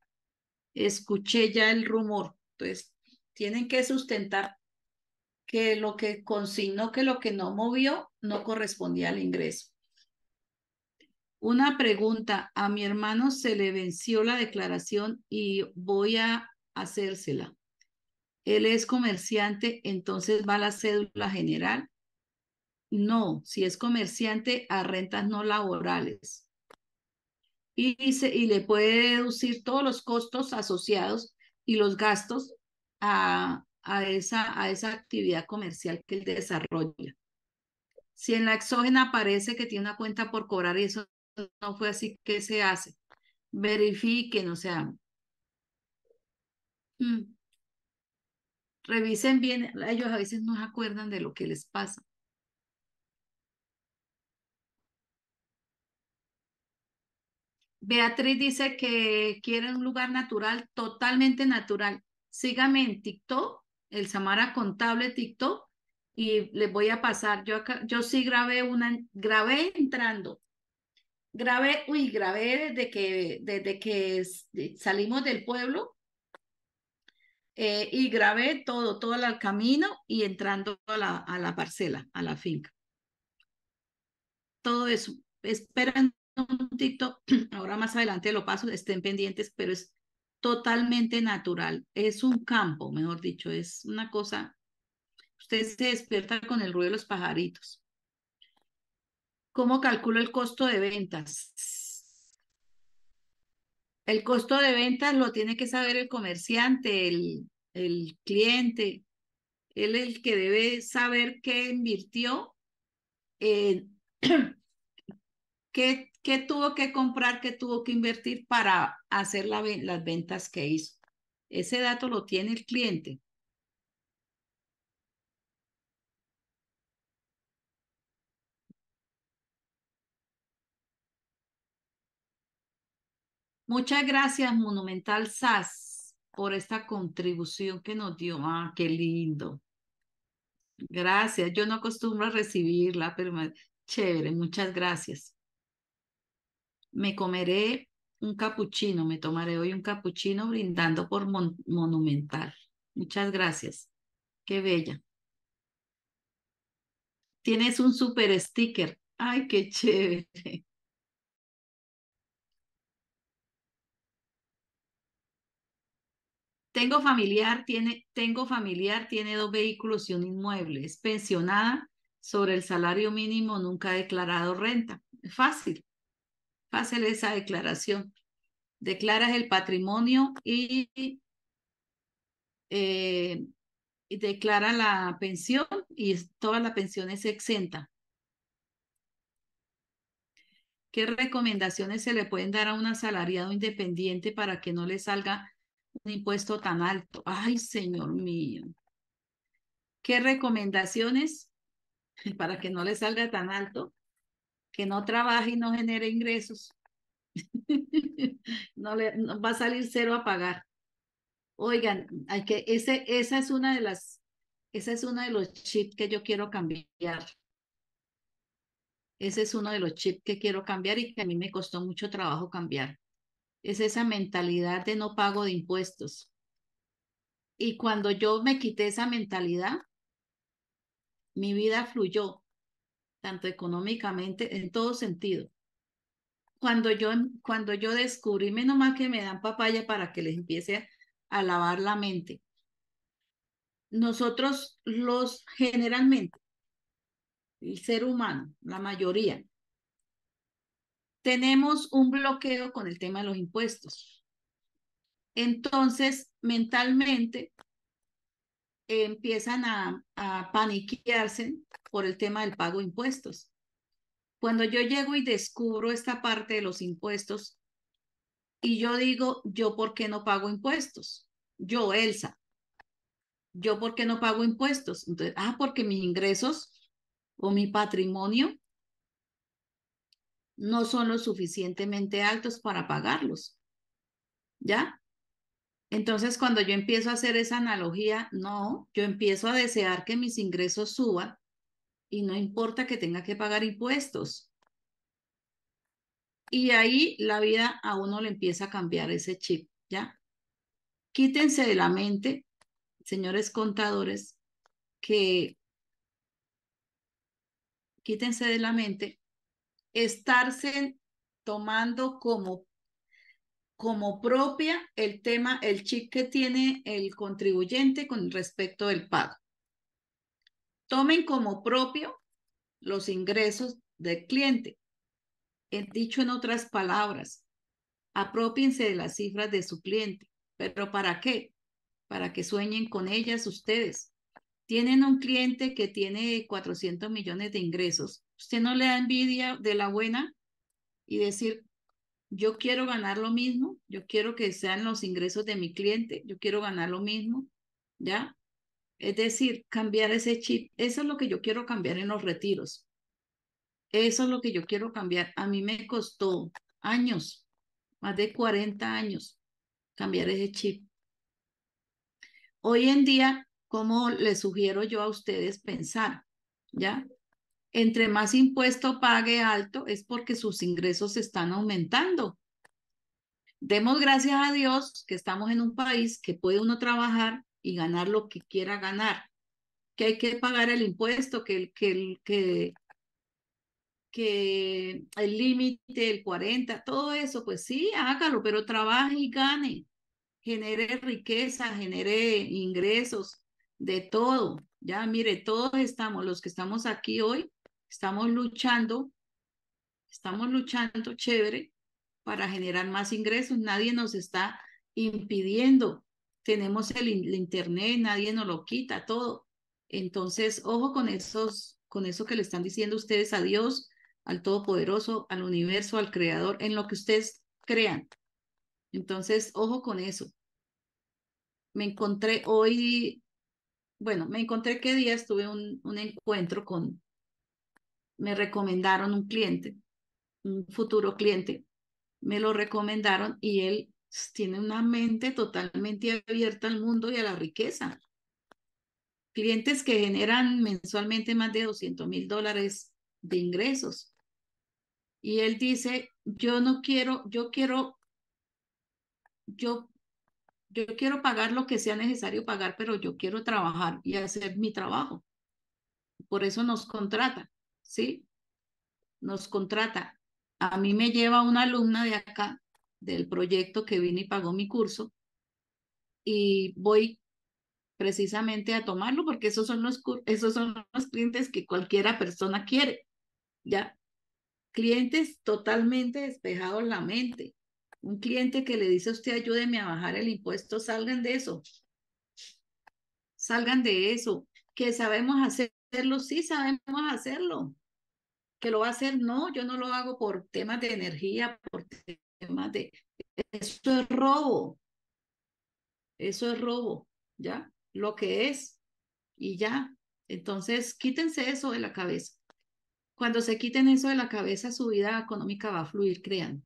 Escuché ya el rumor, entonces tienen que sustentar que lo que consignó, que lo que no movió, no correspondía al ingreso. Una pregunta, a mi hermano se le venció la declaración y voy a hacérsela. Él es comerciante, entonces va a la cédula general. No, si es comerciante, a rentas no laborales. Y, y le puede deducir todos los costos asociados y los gastos a, esa, a esa actividad comercial que él desarrolla. Si en la exógena aparece que tiene una cuenta por cobrar y eso no fue así, que se hace? Verifiquen, o sea, mm, revisen bien, ellos a veces no se acuerdan de lo que les pasa. Beatriz dice que quiere un lugar natural, totalmente natural. Sígame en TikTok, el Samara Contable TikTok, y les voy a pasar. Yo acá, yo sí grabé una, grabé entrando, grabé, uy, grabé desde que, desde que salimos del pueblo eh, y grabé todo, todo el camino y entrando a la, a la parcela, a la finca. Todo eso, esperen un tito, ahora más adelante lo paso, estén pendientes, pero es totalmente natural, es un campo, mejor dicho, es una cosa, ustedes se despierta con el ruido de los pajaritos ¿Cómo calculo el costo de ventas? El costo de ventas lo tiene que saber el comerciante, el, cliente. Él es el que debe saber qué invirtió, eh, qué, qué, tuvo que comprar, qué tuvo que invertir para hacer las ventas que hizo. Ese dato lo tiene el cliente. Muchas gracias, Monumental SAS, por esta contribución que nos dio. Ah, qué lindo. Gracias. Yo no acostumbro a recibirla, pero chévere, muchas gracias. Me comeré un capuchino, me tomaré hoy un capuchino brindando por Monumental. Muchas gracias. Qué bella. Tienes un super sticker. Ay, qué chévere. Tengo familiar, tiene, tengo familiar, tiene dos vehículos y un inmueble. Es pensionada sobre el salario mínimo, nunca ha declarado renta. Fácil, fácil esa declaración. Declaras el patrimonio y, eh, y declara la pensión y toda la pensión es exenta. ¿Qué recomendaciones se le pueden dar a un asalariado independiente para que no le salga un impuesto tan alto. Ay, Señor mío. ¿Qué recomendaciones para que no le salga tan alto? Que no trabaje y no genere ingresos. no le va a salir cero a pagar. Oigan, hay que ese esa es una de las esa es una de los chips que yo quiero cambiar. Ese es uno de los chips que quiero cambiar y que a mí me costó mucho trabajo cambiar es esa mentalidad de no pago de impuestos. Y cuando yo me quité esa mentalidad, mi vida fluyó, tanto económicamente, en todo sentido. Cuando yo, cuando yo descubrí, menos mal que me dan papaya para que les empiece a lavar la mente. Nosotros los generalmente, el ser humano, la mayoría, tenemos un bloqueo con el tema de los impuestos. Entonces, mentalmente empiezan a, a paniquearse por el tema del pago de impuestos. Cuando yo llego y descubro esta parte de los impuestos y yo digo, yo por qué no pago impuestos? Yo, Elsa, yo por qué no pago impuestos? Entonces, ah, porque mis ingresos o mi patrimonio no son lo suficientemente altos para pagarlos. ¿Ya? Entonces, cuando yo empiezo a hacer esa analogía, no, yo empiezo a desear que mis ingresos suban y no importa que tenga que pagar impuestos. Y ahí la vida a uno le empieza a cambiar ese chip, ¿ya? Quítense de la mente, señores contadores, que quítense de la mente estarse tomando como, como propia el tema, el chip que tiene el contribuyente con respecto del pago. Tomen como propio los ingresos del cliente. dicho en otras palabras, apropiense de las cifras de su cliente. ¿Pero para qué? Para que sueñen con ellas ustedes. Tienen un cliente que tiene 400 millones de ingresos Usted no le da envidia de la buena y decir, yo quiero ganar lo mismo, yo quiero que sean los ingresos de mi cliente, yo quiero ganar lo mismo, ¿ya? Es decir, cambiar ese chip, eso es lo que yo quiero cambiar en los retiros. Eso es lo que yo quiero cambiar. A mí me costó años, más de 40 años, cambiar ese chip. Hoy en día, ¿cómo les sugiero yo a ustedes pensar? ¿Ya? entre más impuesto pague alto es porque sus ingresos están aumentando. Demos gracias a Dios que estamos en un país que puede uno trabajar y ganar lo que quiera ganar, que hay que pagar el impuesto, que el que el que que el límite, el 40, todo eso, pues sí, hágalo, pero trabaje y gane, genere riqueza, genere ingresos, de todo. Ya, mire, todos estamos, los que estamos aquí hoy, Estamos luchando, estamos luchando chévere para generar más ingresos. Nadie nos está impidiendo. Tenemos el, internet, nadie nos lo quita, todo. Entonces, ojo con esos, con eso que le están diciendo ustedes a Dios, al Todopoderoso, al universo, al Creador, en lo que ustedes crean. Entonces, ojo con eso. Me encontré hoy, bueno, me encontré qué día estuve un, un encuentro con, me recomendaron un cliente, un futuro cliente, me lo recomendaron y él tiene una mente totalmente abierta al mundo y a la riqueza. Clientes que generan mensualmente más de 200 mil dólares de ingresos. Y él dice, yo no quiero, yo quiero, yo, yo quiero pagar lo que sea necesario pagar, pero yo quiero trabajar y hacer mi trabajo. Por eso nos contrata. ¿sí? Nos contrata. A mí me lleva una alumna de acá, del proyecto que vino y pagó mi curso, y voy precisamente a tomarlo porque esos son los, esos son los clientes que cualquiera persona quiere, ¿ya? Clientes totalmente despejados la mente. Un cliente que le dice a usted, ayúdeme a bajar el impuesto, salgan de eso. Salgan de eso. Que sabemos hacerlo, sí sabemos hacerlo que lo va a hacer. No, yo no lo hago por temas de energía, por temas de... Eso es robo. Eso es robo, ¿ya? Lo que es y ya. Entonces, quítense eso de la cabeza. Cuando se quiten eso de la cabeza, su vida económica va a fluir, crean.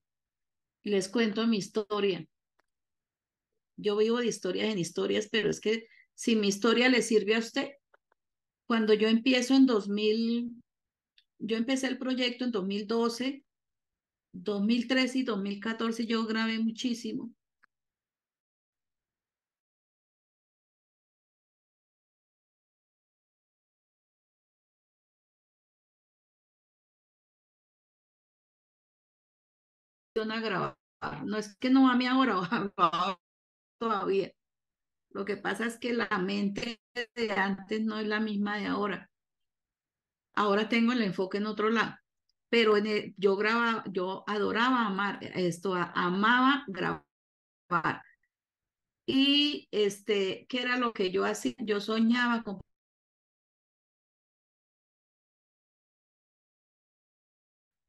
Les cuento mi historia. Yo vivo de historias en historias, pero es que si mi historia le sirve a usted, cuando yo empiezo en 2000, yo empecé el proyecto en 2012, 2013 y 2014 yo grabé muchísimo. No es que no me ahora, ahora todavía. Lo que pasa es que la mente de antes no es la misma de ahora. Ahora tengo el enfoque en otro lado, pero en yo grababa, yo adoraba amar esto, amaba grabar. Y este, ¿qué era lo que yo hacía? Yo soñaba con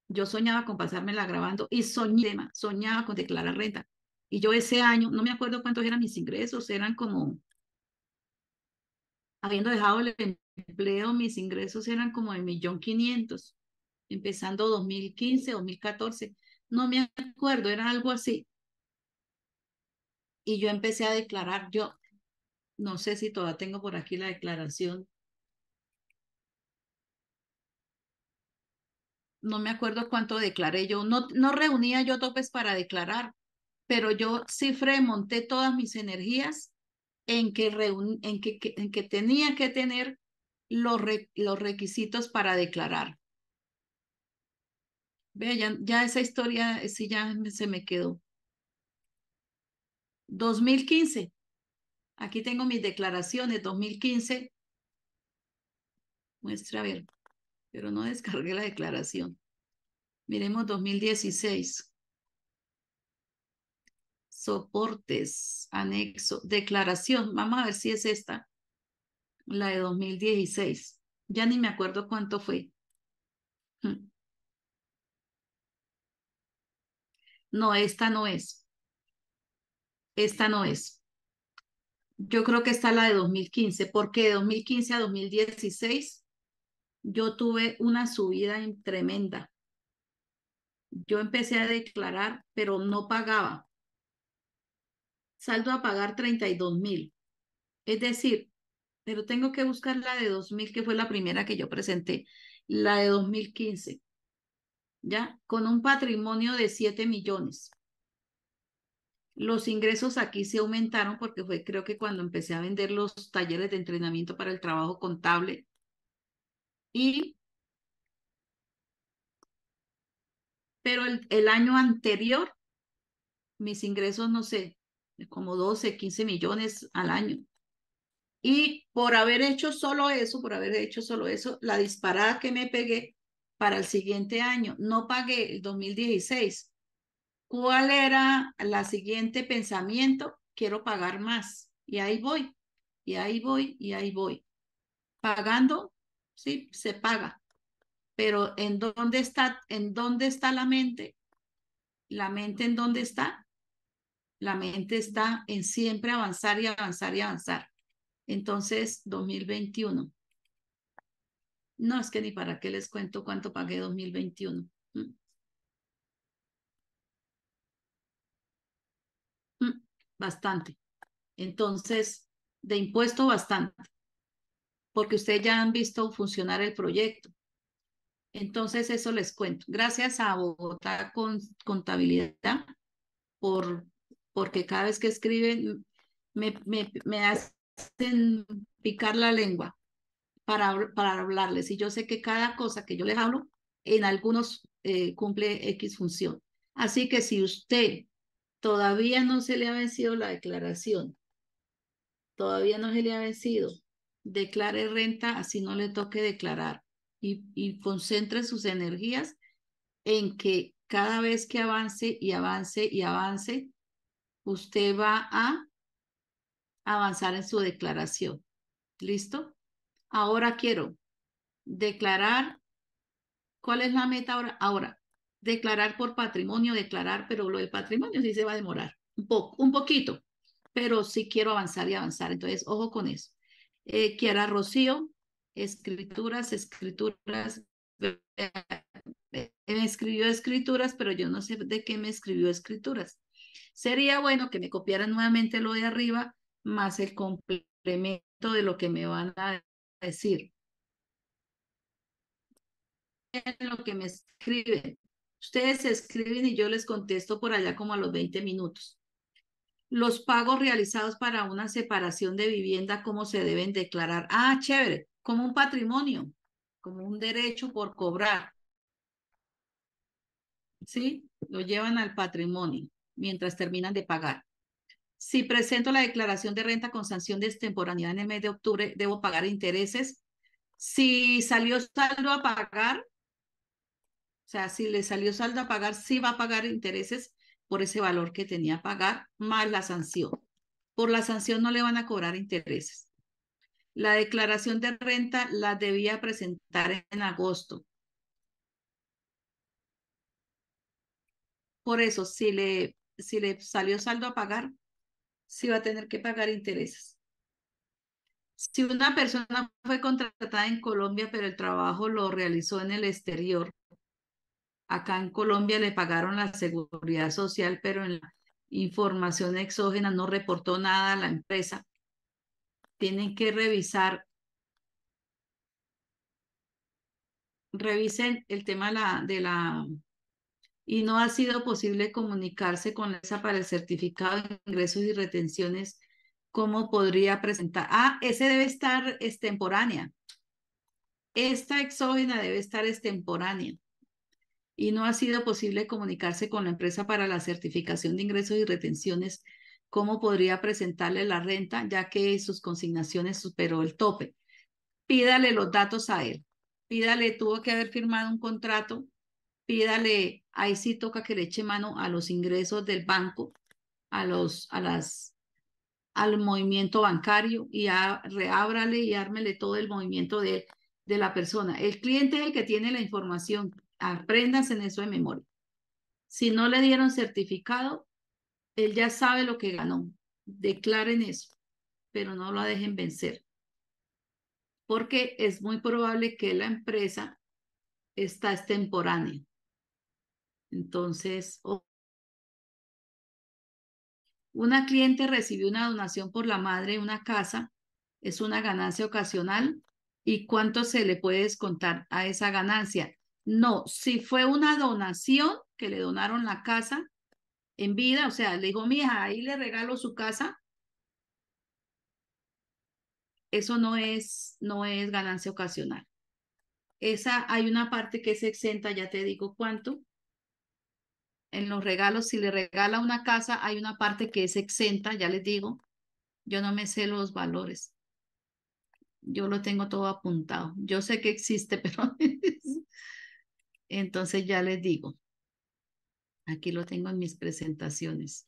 Yo soñaba con pasármela grabando y soñaba con declarar renta. Y yo ese año, no me acuerdo cuántos eran mis ingresos, eran como, habiendo dejado el empleo mis ingresos eran como de millón quinientos, empezando 2015, 2014, no me acuerdo, era algo así. Y yo empecé a declarar, yo no sé si todavía tengo por aquí la declaración. No me acuerdo cuánto declaré yo, no, no reunía yo topes para declarar, pero yo cifré, monté todas mis energías en que, en en que tenía que tener los, requisitos para declarar. vean ya, esa historia, sí, ya se me quedó. 2015. Aquí tengo mis declaraciones, 2015. Muestra, a ver, pero no descargué la declaración. Miremos 2016. Soportes, anexo, declaración. Vamos a ver si es esta la de 2016. Ya ni me acuerdo cuánto fue. Mm. No, esta no es. Esta no es. Yo creo que está la de 2015, porque de 2015 a 2016 yo tuve una subida tremenda. Yo empecé a declarar, pero no pagaba. Saldo a pagar 32 mil. Es decir, pero tengo que buscar la de 2000, que fue la primera que yo presenté, la de 2015, ¿ya? Con un patrimonio de 7 millones. Los ingresos aquí se aumentaron porque fue creo que cuando empecé a vender los talleres de entrenamiento para el trabajo contable. Y pero el, el año anterior mis ingresos, no sé, como 12, 15 millones al año. Y por haber hecho solo eso, por haber hecho solo eso, la disparada que me pegué para el siguiente año, no pagué el 2016. ¿Cuál era la siguiente pensamiento? Quiero pagar más. Y ahí voy, y ahí voy, y ahí voy. Pagando, sí, se paga. Pero ¿en dónde está, en dónde está la mente? ¿La mente en dónde está? La mente está en siempre avanzar y avanzar y avanzar. Entonces, 2021. No, es que ni para qué les cuento cuánto pagué 2021. Mm. Mm, bastante. Entonces, de impuesto bastante, porque ustedes ya han visto funcionar el proyecto. Entonces, eso les cuento. Gracias a Bogotá con Contabilidad por, porque cada vez que escriben me, me, me hace picar la lengua para, para hablarles. Y yo sé que cada cosa que yo les hablo, en algunos eh, cumple X función. Así que si usted todavía no se le ha vencido la declaración, todavía no se le ha vencido, declare renta, así no le toque declarar. Y, y concentre sus energías en que cada vez que avance y avance y avance, usted va a avanzar en su declaración. ¿Listo? Ahora quiero declarar, ¿cuál es la meta ahora? Ahora, declarar por patrimonio, declarar, pero lo de patrimonio sí se va a demorar un, poco, un poquito, pero sí quiero avanzar y avanzar. Entonces, ojo con eso. Quiera eh, Rocío, escrituras, escrituras. Eh, me escribió escrituras, pero yo no sé de qué me escribió escrituras. Sería bueno que me copiaran nuevamente lo de arriba más el complemento de lo que me van a decir. lo que me escriben. Ustedes escriben y yo les contesto por allá como a los 20 minutos. Los pagos realizados para una separación de vivienda, ¿cómo se deben declarar? Ah, chévere, como un patrimonio, como un derecho por cobrar. ¿Sí? Lo llevan al patrimonio mientras terminan de pagar. Si presento la declaración de renta con sanción de extemporaneidad en el mes de octubre, debo pagar intereses. Si salió saldo a pagar, o sea, si le salió saldo a pagar, sí va a pagar intereses por ese valor que tenía a pagar, más la sanción. Por la sanción no le van a cobrar intereses. La declaración de renta la debía presentar en agosto. Por eso, si le, si le salió saldo a pagar, si va a tener que pagar intereses. Si una persona fue contratada en Colombia, pero el trabajo lo realizó en el exterior, acá en Colombia le pagaron la seguridad social, pero en la información exógena no reportó nada a la empresa. Tienen que revisar, revisen el tema la, de la y no ha sido posible comunicarse con la empresa para el certificado de ingresos y retenciones, ¿cómo podría presentar? Ah, ese debe estar extemporánea. Esta exógena debe estar extemporánea y no ha sido posible comunicarse con la empresa para la certificación de ingresos y retenciones, ¿cómo podría presentarle la renta ya que sus consignaciones superó el tope? Pídale los datos a él. Pídale, tuvo que haber firmado un contrato. Pídale ahí sí toca que le eche mano a los ingresos del banco, a los, a las, al movimiento bancario y a, reábrale y ármele todo el movimiento de, de la persona. El cliente es el que tiene la información. Aprendas en eso de memoria. Si no le dieron certificado, él ya sabe lo que ganó. Declaren eso, pero no lo dejen vencer. Porque es muy probable que la empresa está extemporánea. Entonces, una cliente recibió una donación por la madre de una casa, es una ganancia ocasional. ¿Y cuánto se le puede descontar a esa ganancia? No, si fue una donación que le donaron la casa en vida, o sea, le dijo, mija, ahí le regalo su casa. Eso no es, no es ganancia ocasional. Esa hay una parte que es exenta, ya te digo cuánto, en los regalos, si le regala una casa, hay una parte que es exenta, ya les digo, yo no me sé los valores. Yo lo tengo todo apuntado. Yo sé que existe, pero entonces ya les digo. Aquí lo tengo en mis presentaciones.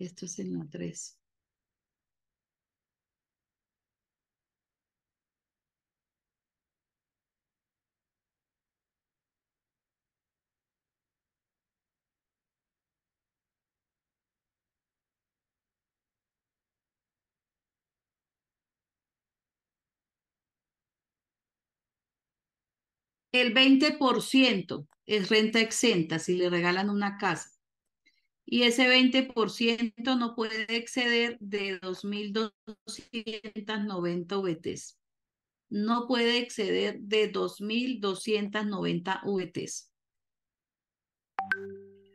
Esto es en la 3. El 20% es renta exenta si le regalan una casa y ese 20% no puede exceder de 2.290 VTs. No puede exceder de 2.290 VTs.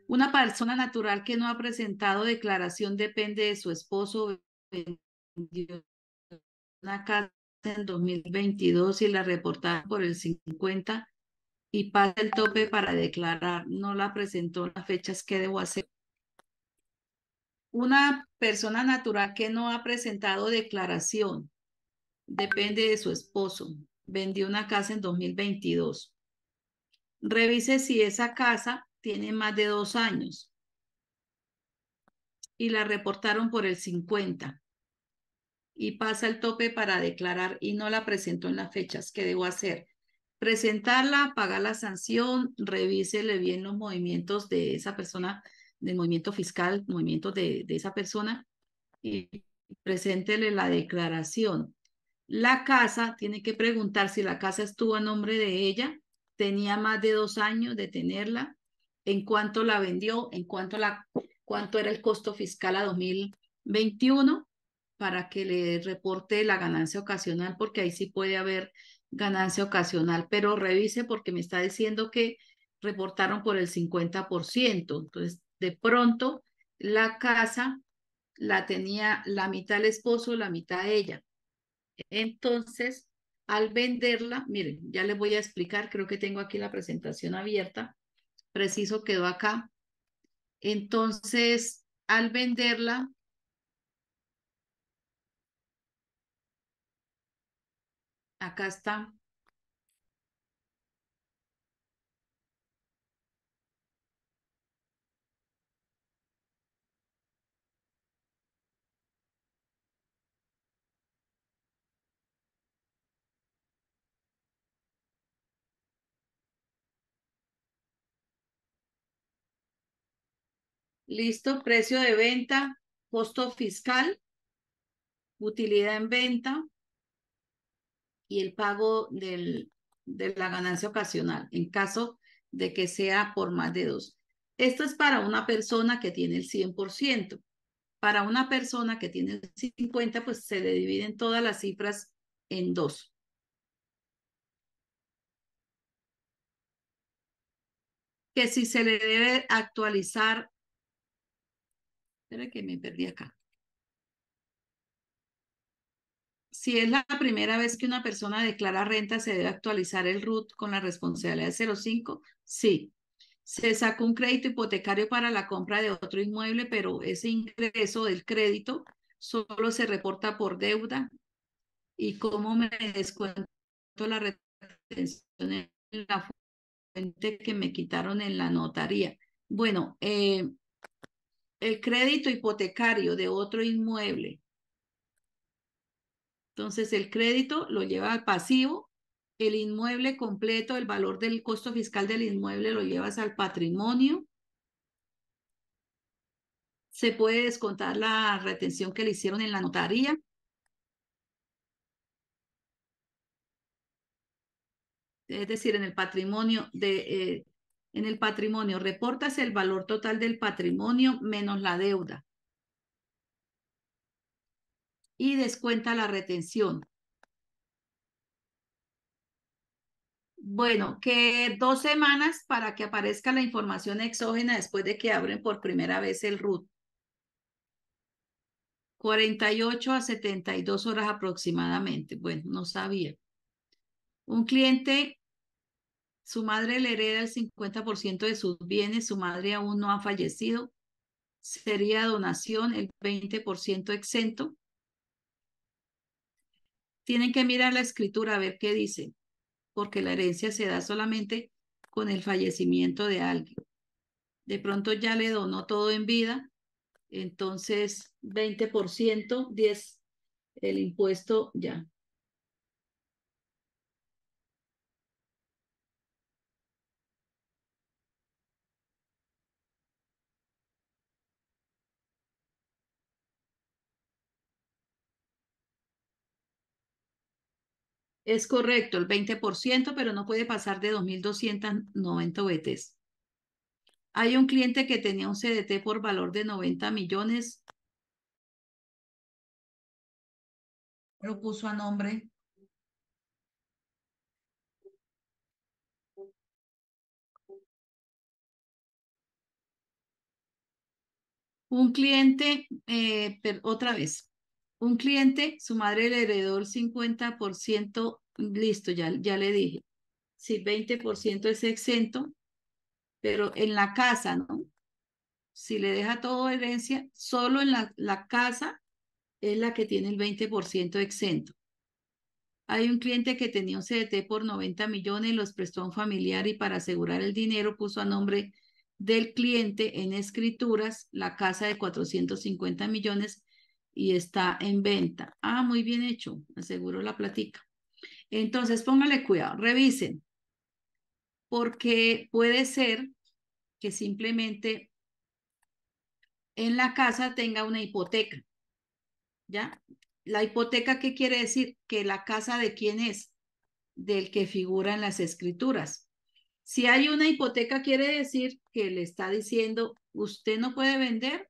Una persona natural que no ha presentado declaración depende de su esposo una casa en 2022 y la reportada por el 50 y pasa el tope para declarar, no la presentó las fechas que debo hacer una persona natural que no ha presentado declaración, depende de su esposo, vendió una casa en 2022. Revise si esa casa tiene más de dos años y la reportaron por el 50 y pasa el tope para declarar y no la presentó en las fechas. ¿Qué debo hacer? Presentarla, pagar la sanción, revísele bien los movimientos de esa persona del movimiento fiscal, movimiento de, esa persona, y preséntele la declaración. La casa, tiene que preguntar si la casa estuvo a nombre de ella, tenía más de dos años de tenerla, en cuánto la vendió, en cuánto, la, cuánto era el costo fiscal a 2021, para que le reporte la ganancia ocasional, porque ahí sí puede haber ganancia ocasional, pero revise porque me está diciendo que reportaron por el 50%, entonces de pronto la casa la tenía la mitad el esposo, la mitad ella. Entonces, al venderla, miren, ya les voy a explicar, creo que tengo aquí la presentación abierta, preciso quedó acá. Entonces, al venderla, acá está, Listo, precio de venta, costo fiscal, utilidad en venta y el pago del, de la ganancia ocasional en caso de que sea por más de dos. Esto es para una persona que tiene el 100%. Para una persona que tiene el 50, pues se le dividen todas las cifras en dos. Que si se le debe actualizar Espera que me perdí acá. Si es la primera vez que una persona declara renta, ¿se debe actualizar el RUT con la responsabilidad 05? Sí. Se sacó un crédito hipotecario para la compra de otro inmueble, pero ese ingreso del crédito solo se reporta por deuda. ¿Y cómo me descuento la retención en la fuente que me quitaron en la notaría? Bueno, eh, el crédito hipotecario de otro inmueble. Entonces el crédito lo lleva al pasivo, el inmueble completo, el valor del costo fiscal del inmueble lo llevas al patrimonio. Se puede descontar la retención que le hicieron en la notaría. Es decir, en el patrimonio de, eh, en el patrimonio, reportas el valor total del patrimonio menos la deuda. Y descuenta la retención. Bueno, que dos semanas para que aparezca la información exógena después de que abren por primera vez el RUT. 48 a 72 horas aproximadamente. Bueno, no sabía. Un cliente su madre le hereda el 50% de sus bienes, su madre aún no ha fallecido. Sería donación el 20% exento. Tienen que mirar la escritura a ver qué dice, porque la herencia se da solamente con el fallecimiento de alguien. De pronto ya le donó todo en vida, entonces 20%, 10 el impuesto ya. Es correcto, el 20%, pero no puede pasar de 2.290 OETs. Hay un cliente que tenía un CDT por valor de 90 millones. Lo puso a nombre. Un cliente, eh, otra vez, un cliente, su madre le heredó el 50%, listo, ya, ya le dije. Si 20% es exento, pero en la casa, ¿no? Si le deja todo herencia, solo en la, la casa es la que tiene el 20% exento. Hay un cliente que tenía un CDT por 90 millones, los prestó a un familiar y para asegurar el dinero puso a nombre del cliente en escrituras la casa de 450 millones y está en venta. Ah, muy bien hecho, aseguro la platica. Entonces, póngale cuidado, revisen, porque puede ser que simplemente en la casa tenga una hipoteca. ¿Ya? La hipoteca, ¿qué quiere decir? Que la casa de quién es? Del que figura en las escrituras. Si hay una hipoteca, quiere decir que le está diciendo, usted no puede vender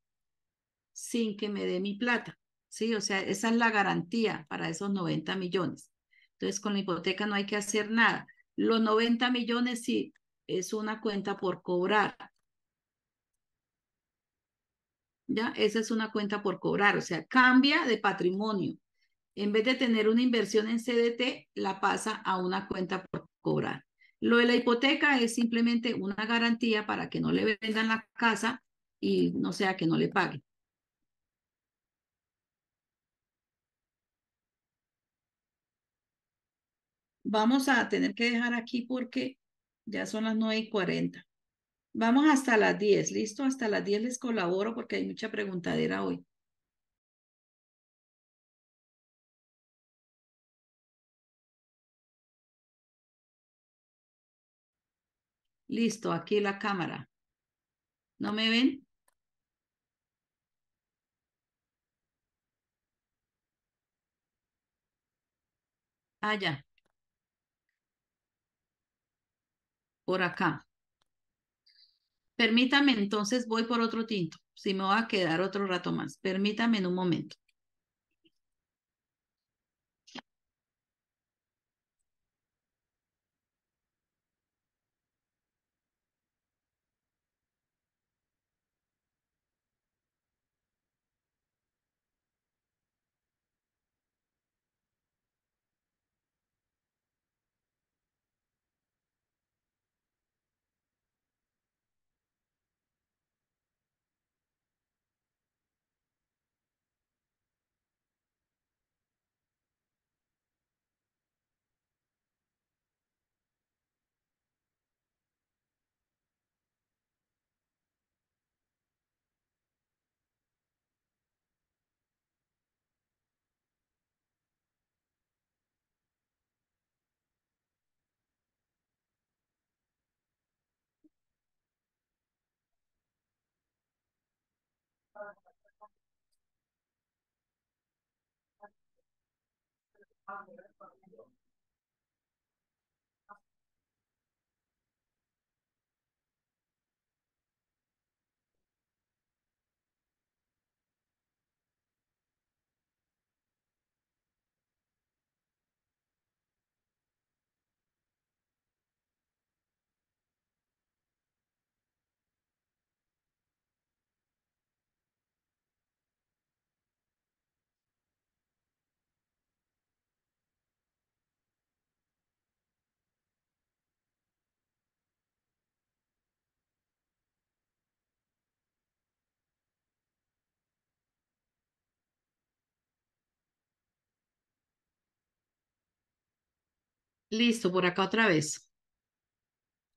sin que me dé mi plata. ¿sí? O sea, esa es la garantía para esos 90 millones. Entonces, con la hipoteca no hay que hacer nada. Los 90 millones sí es una cuenta por cobrar. ¿Ya? Esa es una cuenta por cobrar, o sea, cambia de patrimonio. En vez de tener una inversión en CDT, la pasa a una cuenta por cobrar. Lo de la hipoteca es simplemente una garantía para que no le vendan la casa y no sea que no le paguen. Vamos a tener que dejar aquí porque ya son las 9 y 40. Vamos hasta las 10, ¿listo? Hasta las 10 les colaboro porque hay mucha preguntadera hoy. Listo, aquí la cámara. ¿No me ven? Ah, ya. por acá. Permítame entonces, voy por otro tinto, si me va a quedar otro rato más. Permítame en un momento. ah, Listo, por acá otra vez.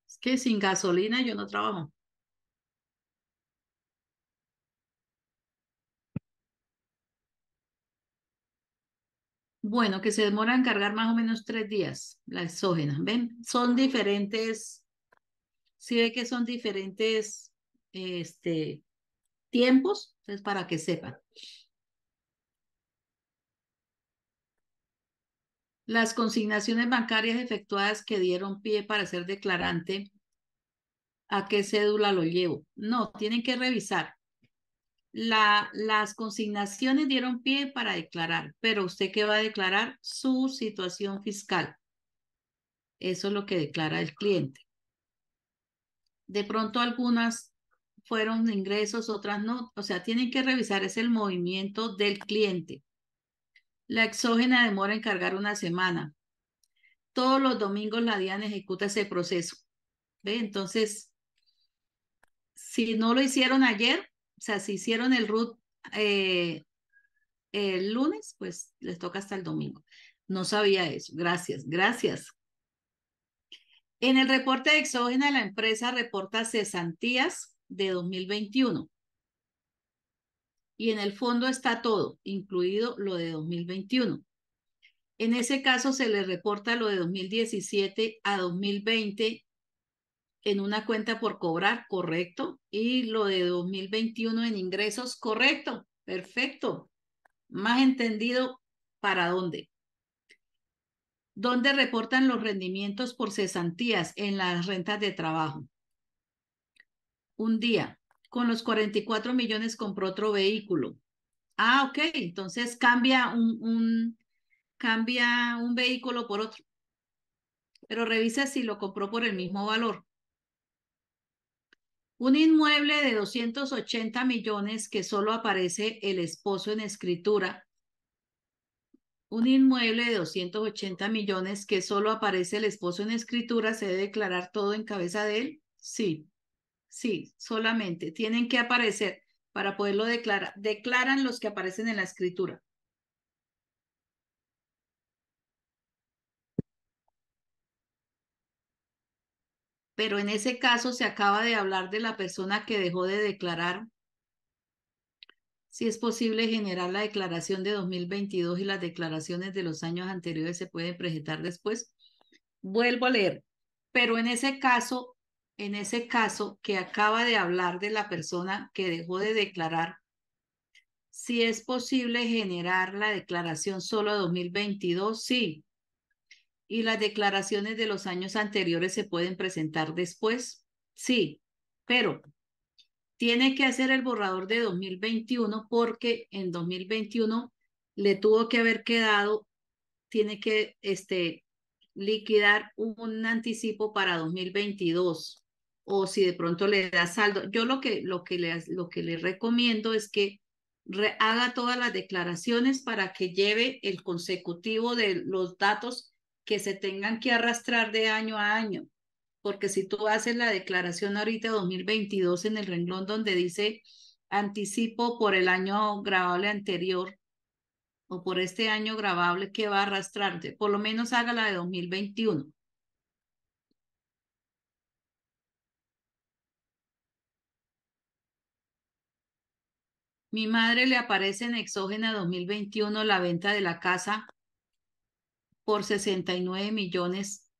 Es que sin gasolina yo no trabajo. Bueno, que se demora en cargar más o menos tres días, la exógena. ¿Ven? Son diferentes, si ve que son diferentes este, tiempos, es para que sepan. las consignaciones bancarias efectuadas que dieron pie para ser declarante, ¿a qué cédula lo llevo? No, tienen que revisar. La, las consignaciones dieron pie para declarar, pero usted que va a declarar su situación fiscal. Eso es lo que declara el cliente. De pronto algunas fueron ingresos, otras no. O sea, tienen que revisar, es el movimiento del cliente. La exógena demora en cargar una semana. Todos los domingos la DIAN ejecuta ese proceso. ¿Ve? Entonces, si no lo hicieron ayer, o sea, si hicieron el RUT eh, el lunes, pues les toca hasta el domingo. No sabía eso. Gracias, gracias. En el reporte de exógena, la empresa reporta cesantías de 2021 y en el fondo está todo, incluido lo de 2021. En ese caso se le reporta lo de 2017 a 2020 en una cuenta por cobrar, correcto, y lo de 2021 en ingresos, correcto, perfecto. Más entendido para dónde. ¿Dónde reportan los rendimientos por cesantías en las rentas de trabajo? Un día, con los 44 millones compró otro vehículo. Ah, ok, entonces cambia un, un, cambia un vehículo por otro. Pero revisa si lo compró por el mismo valor. Un inmueble de 280 millones que solo aparece el esposo en escritura. Un inmueble de 280 millones que solo aparece el esposo en escritura, ¿se debe declarar todo en cabeza de él? Sí. Sí, solamente. Tienen que aparecer para poderlo declarar. Declaran los que aparecen en la escritura. Pero en ese caso se acaba de hablar de la persona que dejó de declarar. Si es posible generar la declaración de 2022 y las declaraciones de los años anteriores se pueden presentar después. Vuelvo a leer. Pero en ese caso en ese caso que acaba de hablar de la persona que dejó de declarar, si es posible generar la declaración solo 2022, sí. ¿Y las declaraciones de los años anteriores se pueden presentar después? Sí, pero tiene que hacer el borrador de 2021 porque en 2021 le tuvo que haber quedado, tiene que este, liquidar un anticipo para 2022 o si de pronto le da saldo. Yo lo que, lo que, lo que recomiendo es que haga todas las declaraciones para que lleve el consecutivo de los datos que se tengan que arrastrar de año a año. Porque si tú haces la declaración ahorita 2022 en el renglón donde dice anticipo por el año grabable anterior o por este año grabable que va a arrastrarte, por lo menos haga la de 2021 Mi madre le aparece en Exógena 2021 la venta de la casa por 69 millones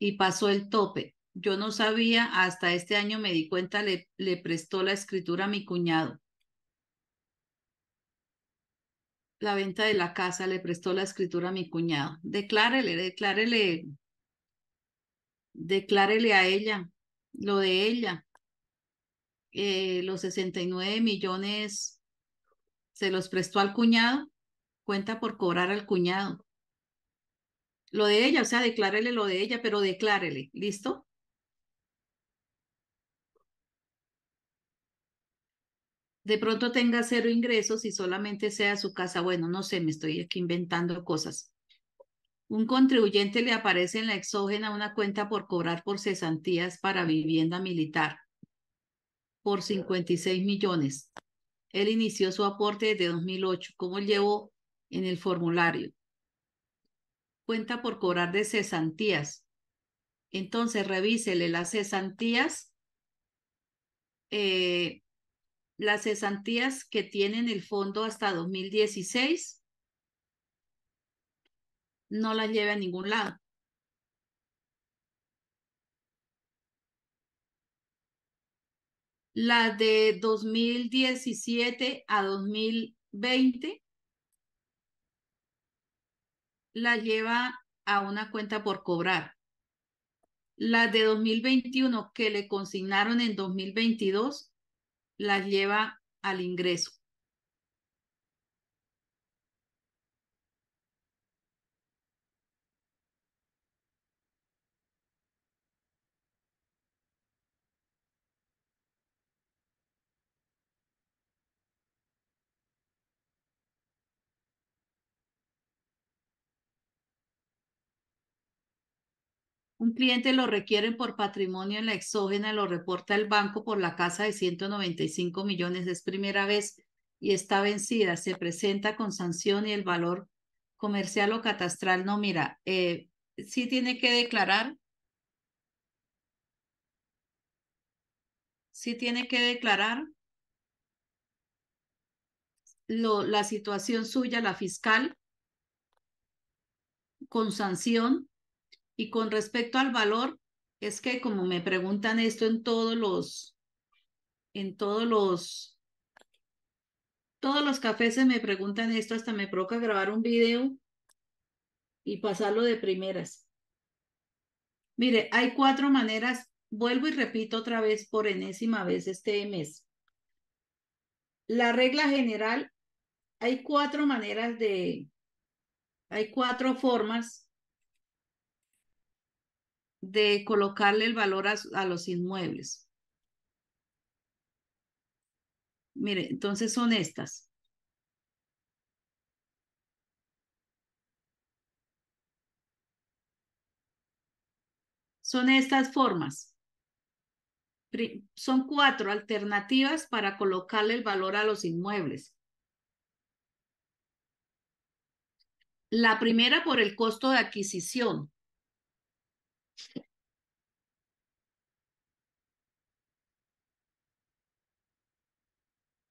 y pasó el tope. Yo no sabía, hasta este año me di cuenta, le, prestó la escritura a mi cuñado. La venta de la casa le prestó la escritura a mi cuñado. Declárele, declárele, declárele a ella lo de ella. Eh, los 69 millones se los prestó al cuñado, cuenta por cobrar al cuñado. Lo de ella, o sea, declárele lo de ella, pero declárele, ¿listo? De pronto tenga cero ingresos y solamente sea su casa. Bueno, no sé, me estoy aquí inventando cosas. Un contribuyente le aparece en la exógena una cuenta por cobrar por cesantías para vivienda militar por 56 millones. Él inició su aporte desde 2008. ¿Cómo llevó en el formulario? Cuenta por cobrar de cesantías. Entonces, revísele las cesantías. Eh, las cesantías que tienen el fondo hasta 2016 no las lleve a ningún lado. La de 2017 a 2020 la lleva a una cuenta por cobrar. La de 2021 que le consignaron en 2022 las lleva al ingreso. Un cliente lo requieren por patrimonio en la exógena, lo reporta el banco por la casa de 195 millones, es primera vez y está vencida, se presenta con sanción y el valor comercial o catastral no mira. Eh, sí tiene que declarar. Sí tiene que declarar lo, la situación suya, la fiscal, con sanción y con respecto al valor, es que como me preguntan esto en todos los, en todos los, todos los cafés se me preguntan esto, hasta me provoca grabar un video y pasarlo de primeras. Mire, hay cuatro maneras, vuelvo y repito otra vez por enésima vez este mes. La regla general, hay cuatro maneras de, hay cuatro formas de colocarle el valor a, los inmuebles. Mire, entonces son estas. Son estas formas. Son cuatro alternativas para colocarle el valor a los inmuebles. La primera por el costo de adquisición.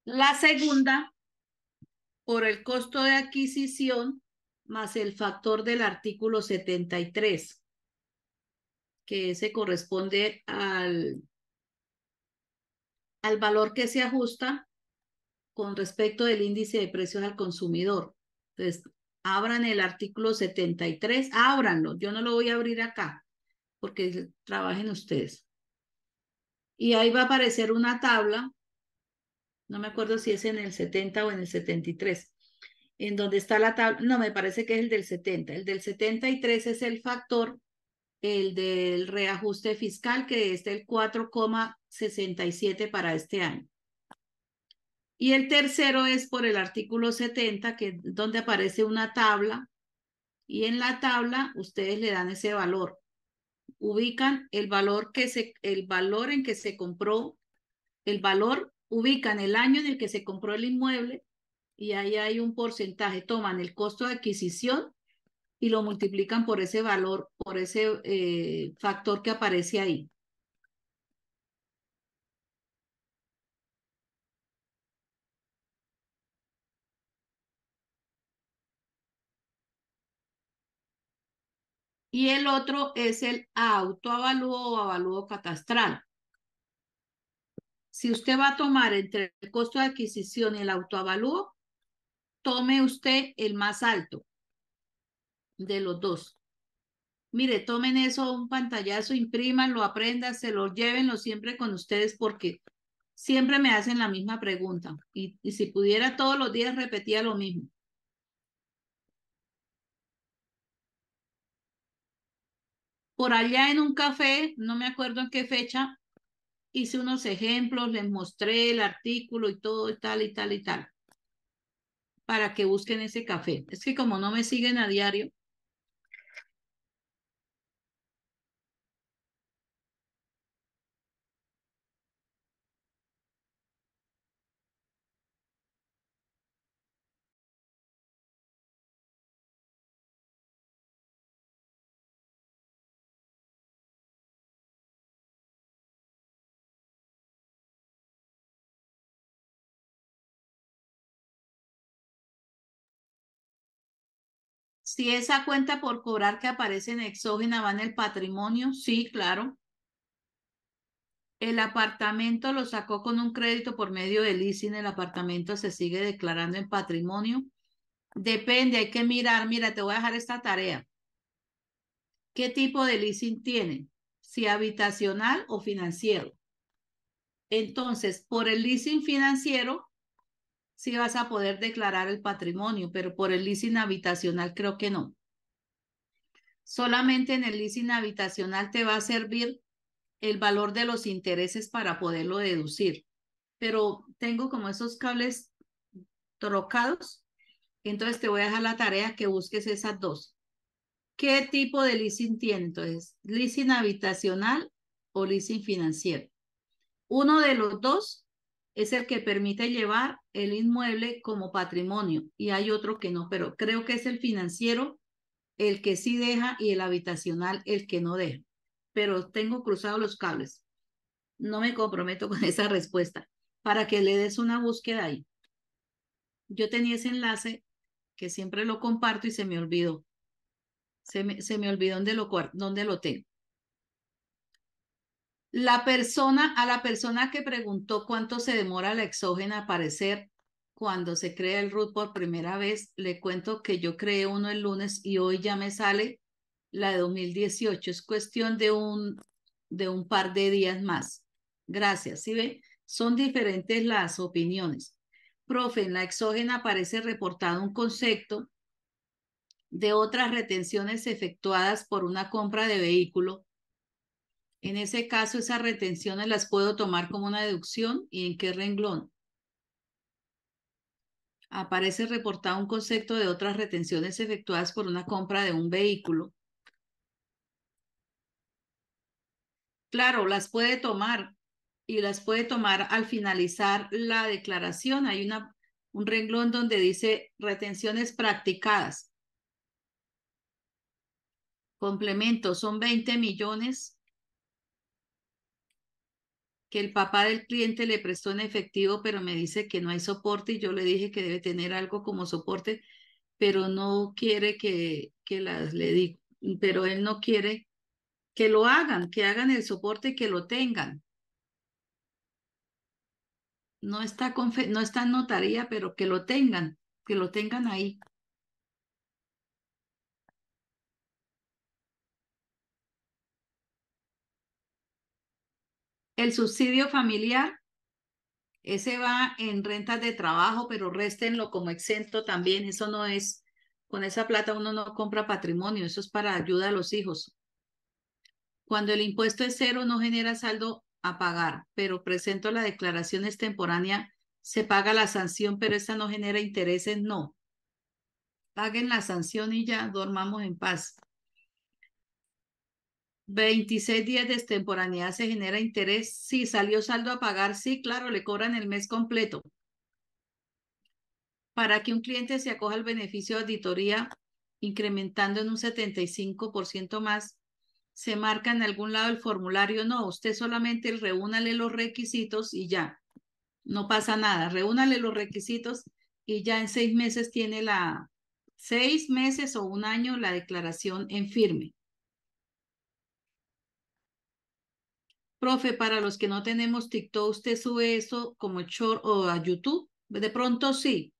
La segunda, por el costo de adquisición más el factor del artículo 73, que se corresponde al, al valor que se ajusta con respecto del índice de precios al consumidor. Entonces, abran el artículo 73, ábranlo, yo no lo voy a abrir acá porque trabajen ustedes. Y ahí va a aparecer una tabla, no me acuerdo si es en el 70 o en el 73, en donde está la tabla, no, me parece que es el del 70. El del 73 es el factor, el del reajuste fiscal, que es el 4,67 para este año. Y el tercero es por el artículo 70, que donde aparece una tabla, y en la tabla ustedes le dan ese valor ubican el valor, que se, el valor en que se compró, el valor, ubican el año en el que se compró el inmueble y ahí hay un porcentaje, toman el costo de adquisición y lo multiplican por ese valor, por ese eh, factor que aparece ahí. y el otro es el autoavalúo o avalúo catastral. Si usted va a tomar entre el costo de adquisición y el autoavalúo, tome usted el más alto de los dos. Mire, tomen eso, un pantallazo, impriman, lo aprendan, se lo lleven, siempre con ustedes porque siempre me hacen la misma pregunta. y si pudiera todos los días repetía lo mismo. por allá en un café, no me acuerdo en qué fecha, hice unos ejemplos, les mostré el artículo y todo y tal y tal y tal, para que busquen ese café. Es que como no me siguen a diario, Si esa cuenta por cobrar que aparece en exógena va en el patrimonio, sí, claro. El apartamento lo sacó con un crédito por medio del leasing, el apartamento se sigue declarando en patrimonio. Depende, hay que mirar, mira, te voy a dejar esta tarea. ¿Qué tipo de leasing tiene? Si habitacional o financiero. Entonces, por el leasing financiero, sí vas a poder declarar el patrimonio, pero por el leasing habitacional creo que no. Solamente en el leasing habitacional te va a servir el valor de los intereses para poderlo deducir. Pero tengo como esos cables trocados, entonces te voy a dejar la tarea que busques esas dos. ¿Qué tipo de leasing tiene? Entonces, leasing habitacional o leasing financiero. Uno de los dos es el que permite llevar el inmueble como patrimonio y hay otro que no, pero creo que es el financiero el que sí deja y el habitacional el que no deja. Pero tengo cruzados los cables. No me comprometo con esa respuesta para que le des una búsqueda ahí. Yo tenía ese enlace que siempre lo comparto y se me olvidó. Se me, olvidó dónde lo, dónde lo tengo. La persona, a la persona que preguntó cuánto se demora la exógena a aparecer cuando se crea el RUT por primera vez, le cuento que yo creé uno el lunes y hoy ya me sale la de 2018. Es cuestión de un, de un par de días más. Gracias. ¿Sí ve? Son diferentes las opiniones. Profe, en la exógena aparece reportado un concepto de otras retenciones efectuadas por una compra de vehículo en ese caso, esas retenciones las puedo tomar como una deducción y en qué renglón. Aparece reportado un concepto de otras retenciones efectuadas por una compra de un vehículo. Claro, las puede tomar y las puede tomar al finalizar la declaración. Hay una, un renglón donde dice retenciones practicadas. Complemento, son 20 millones que el papá del cliente le prestó en efectivo, pero me dice que no hay soporte y yo le dije que debe tener algo como soporte, pero no quiere que, que las le pero él no quiere que lo hagan, que hagan el soporte y que lo tengan. No está, no está en notaría, pero que lo tengan, que lo tengan ahí. El subsidio familiar, ese va en rentas de trabajo, pero réstenlo como exento también. Eso no es, con esa plata uno no compra patrimonio, eso es para ayuda a los hijos. Cuando el impuesto es cero, no genera saldo a pagar, pero presento la declaración extemporánea, se paga la sanción, pero esa no genera intereses, no. Paguen la sanción y ya dormamos en paz. 26 días de extemporaneidad se genera interés. Si salió saldo a pagar, sí, claro, le cobran el mes completo. Para que un cliente se acoja al beneficio de auditoría, incrementando en un 75% más, se marca en algún lado el formulario. No, usted solamente reúnale los requisitos y ya. No pasa nada. Reúnale los requisitos y ya en seis meses tiene la, seis meses o un año la declaración en firme. Profe, para los que no tenemos TikTok, ¿usted sube eso como short o a YouTube? De pronto sí,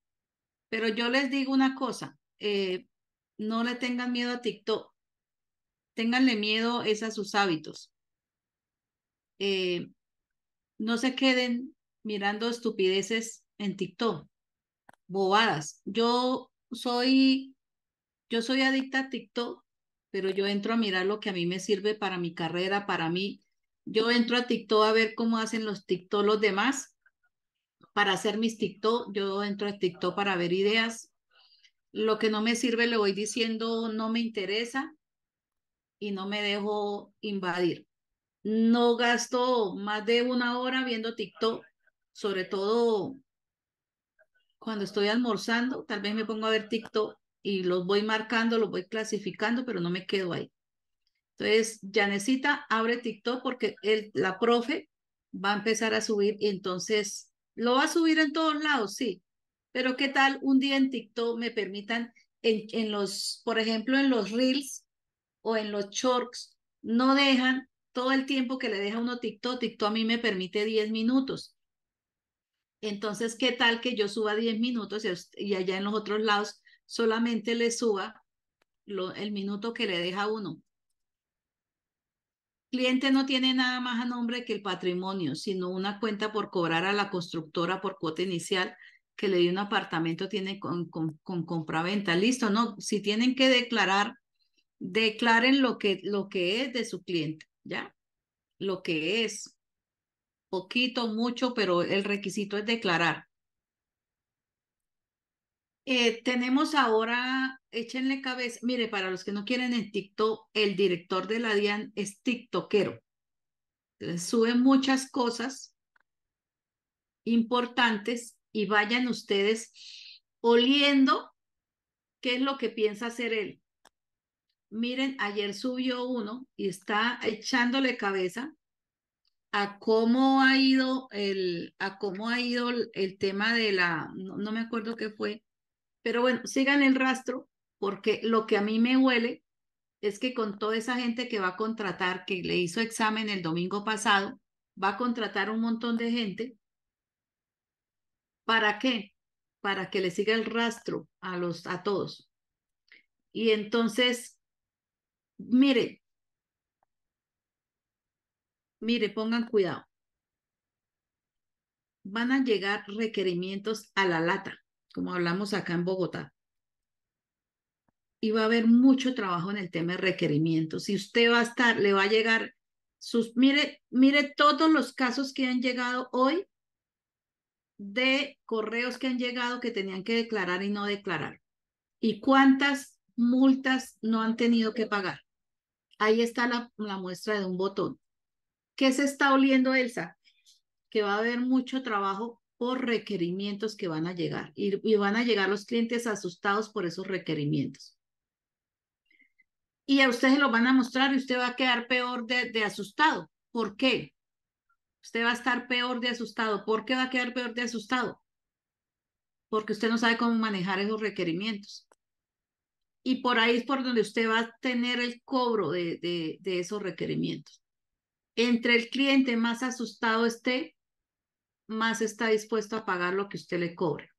pero yo les digo una cosa, eh, no le tengan miedo a TikTok, ténganle miedo es a sus hábitos. Eh, no se queden mirando estupideces en TikTok, bobadas. Yo soy, yo soy adicta a TikTok, pero yo entro a mirar lo que a mí me sirve para mi carrera, para mí, yo entro a TikTok a ver cómo hacen los TikTok los demás. Para hacer mis TikTok, yo entro a TikTok para ver ideas. Lo que no me sirve le voy diciendo, no me interesa y no me dejo invadir. No gasto más de una hora viendo TikTok, sobre todo cuando estoy almorzando, tal vez me pongo a ver TikTok y los voy marcando, los voy clasificando, pero no me quedo ahí. Entonces, necesita, abre TikTok porque el, la profe va a empezar a subir y entonces lo va a subir en todos lados, sí. Pero qué tal un día en TikTok me permitan en, los, por ejemplo, en los reels o en los shorts, no dejan todo el tiempo que le deja uno TikTok. TikTok a mí me permite 10 minutos. Entonces, ¿qué tal que yo suba 10 minutos y, allá en los otros lados solamente le suba lo, el minuto que le deja uno? cliente no tiene nada más a nombre que el patrimonio, sino una cuenta por cobrar a la constructora por cuota inicial que le dio un apartamento, tiene con, con, con compraventa. Listo, ¿no? Si tienen que declarar, declaren lo que, lo que es de su cliente, ¿ya? Lo que es. Poquito, mucho, pero el requisito es declarar. Eh, tenemos ahora, échenle cabeza, mire, para los que no quieren en TikTok, el director de la DIAN es TikTokero. sube muchas cosas importantes y vayan ustedes oliendo qué es lo que piensa hacer él. Miren, ayer subió uno y está echándole cabeza a cómo ha ido el, a cómo ha ido el, tema de la, no, me acuerdo qué fue, pero bueno, sigan el rastro porque lo que a mí me huele es que con toda esa gente que va a contratar, que le hizo examen el domingo pasado, va a contratar un montón de gente. ¿Para qué? Para que le siga el rastro a, los, a todos. Y entonces, mire, mire, pongan cuidado. Van a llegar requerimientos a la lata como hablamos acá en Bogotá. Y va a haber mucho trabajo en el tema de requerimientos. Si usted va a estar, le va a llegar sus, mire, mire todos los casos que han llegado hoy de correos que han llegado que tenían que declarar y no declarar. ¿Y cuántas multas no han tenido que pagar? Ahí está la, la muestra de un botón. ¿Qué se está oliendo, Elsa? Que va a haber mucho trabajo por requerimientos que van a llegar y, van a llegar los clientes asustados por esos requerimientos. Y a ustedes se lo van a mostrar y usted va a quedar peor de, asustado. ¿Por qué? Usted va a estar peor de asustado. ¿Por qué va a quedar peor de asustado? Porque usted no sabe cómo manejar esos requerimientos y por ahí es por donde usted va a tener el cobro de, esos requerimientos. Entre el cliente más asustado esté, más está dispuesto a pagar lo que usted le cobre.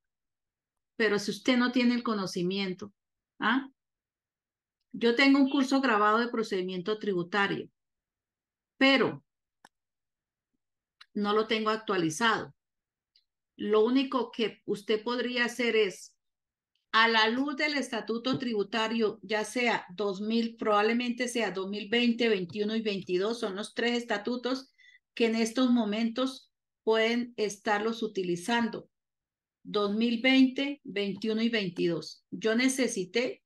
Pero si usted no tiene el conocimiento, ¿ah? Yo tengo un curso grabado de procedimiento tributario, pero no lo tengo actualizado. Lo único que usted podría hacer es, a la luz del estatuto tributario, ya sea 2000, probablemente sea 2020, 21 y 22, son los tres estatutos que en estos momentos pueden estarlos utilizando. 2020, 21 y 22. Yo necesité,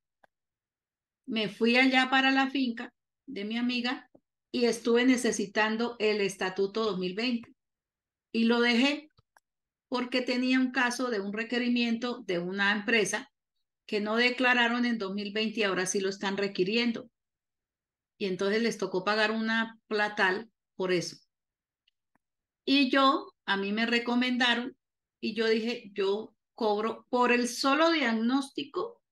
me fui allá para la finca de mi amiga y estuve necesitando el estatuto 2020 y lo dejé porque tenía un caso de un requerimiento de una empresa que no declararon en 2020 y ahora sí lo están requiriendo. Y entonces les tocó pagar una platal por eso. Y yo a mí me recomendaron y yo dije, yo cobro por el solo diagnóstico,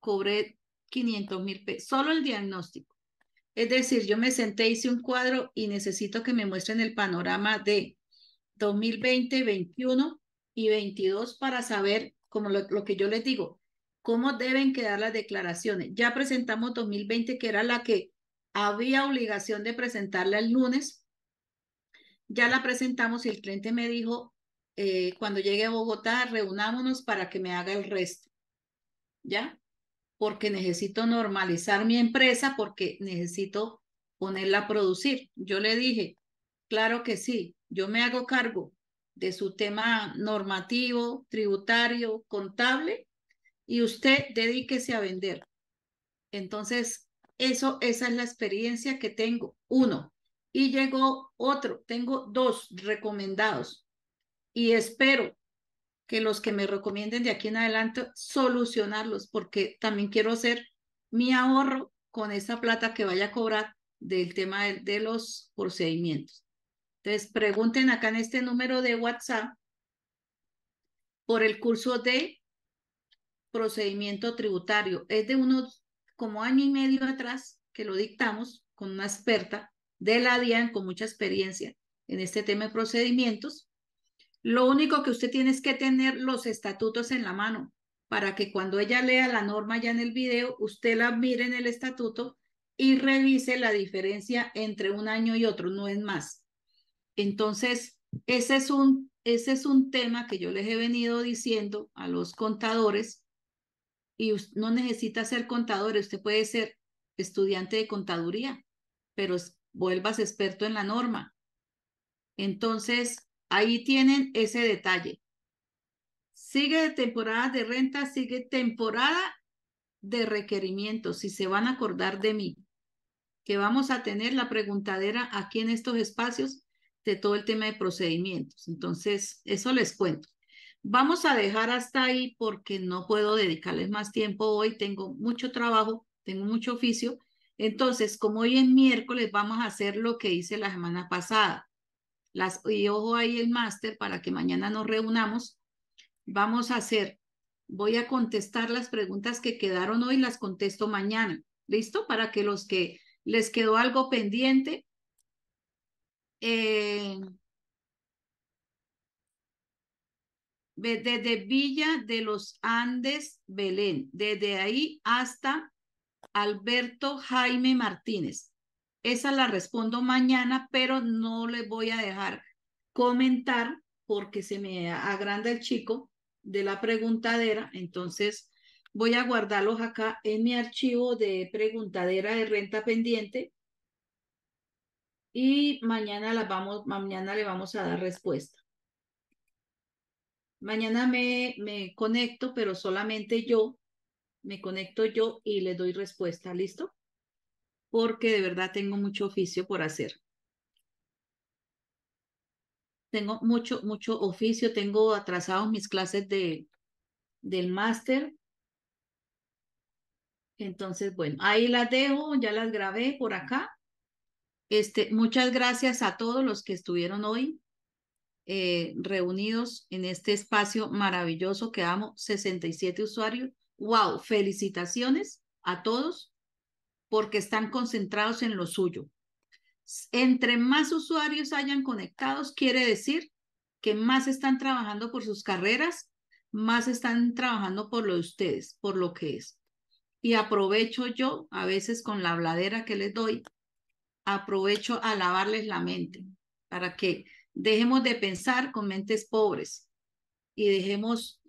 cobré 500 mil pesos, solo el diagnóstico. Es decir, yo me senté, hice un cuadro y necesito que me muestren el panorama de 2020, 21 y 22 para saber, como lo, lo que yo les digo, cómo deben quedar las declaraciones. Ya presentamos 2020, que era la que había obligación de presentarla el lunes, ya la presentamos y el cliente me dijo, eh, cuando llegue a Bogotá, reunámonos para que me haga el resto. ¿Ya? Porque necesito normalizar mi empresa, porque necesito ponerla a producir. Yo le dije, claro que sí, yo me hago cargo de su tema normativo, tributario, contable, y usted dedíquese a vender. Entonces, eso, esa es la experiencia que tengo. Uno, y llegó otro. Tengo dos recomendados y espero que los que me recomienden de aquí en adelante solucionarlos porque también quiero hacer mi ahorro con esa plata que vaya a cobrar del tema de, los procedimientos. Entonces, pregunten acá en este número de WhatsApp por el curso de procedimiento tributario. Es de unos como año y medio atrás que lo dictamos con una experta de la DIAN con mucha experiencia en este tema de procedimientos. Lo único que usted tiene es que tener los estatutos en la mano para que cuando ella lea la norma ya en el video, usted la mire en el estatuto y revise la diferencia entre un año y otro, no es más. Entonces, ese es un, ese es un tema que yo les he venido diciendo a los contadores y no necesita ser contador, usted puede ser estudiante de contaduría, pero vuelvas experto en la norma. Entonces, ahí tienen ese detalle. Sigue temporada de renta, sigue temporada de requerimientos, si se van a acordar de mí, que vamos a tener la preguntadera aquí en estos espacios de todo el tema de procedimientos. Entonces, eso les cuento. Vamos a dejar hasta ahí porque no puedo dedicarles más tiempo hoy, tengo mucho trabajo, tengo mucho oficio entonces, como hoy es miércoles, vamos a hacer lo que hice la semana pasada. Las, y ojo ahí el máster para que mañana nos reunamos. Vamos a hacer, voy a contestar las preguntas que quedaron hoy, las contesto mañana. ¿Listo? Para que los que les quedó algo pendiente. Eh, desde Villa de los Andes, Belén, desde ahí hasta Alberto Jaime Martínez. Esa la respondo mañana, pero no le voy a dejar comentar porque se me agranda el chico de la preguntadera. Entonces voy a guardarlos acá en mi archivo de preguntadera de renta pendiente y mañana vamos, mañana le vamos a dar respuesta. Mañana me, me conecto, pero solamente yo me conecto yo y le doy respuesta, ¿listo? Porque de verdad tengo mucho oficio por hacer. Tengo mucho, mucho oficio, tengo atrasado mis clases de, del máster. Entonces, bueno, ahí las dejo, ya las grabé por acá. Este, muchas gracias a todos los que estuvieron hoy eh, reunidos en este espacio maravilloso que amo, 67 usuarios wow, felicitaciones a todos porque están concentrados en lo suyo. Entre más usuarios hayan conectados, quiere decir que más están trabajando por sus carreras, más están trabajando por lo de ustedes, por lo que es. Y aprovecho yo, a veces con la habladera que les doy, aprovecho a lavarles la mente para que dejemos de pensar con mentes pobres y dejemos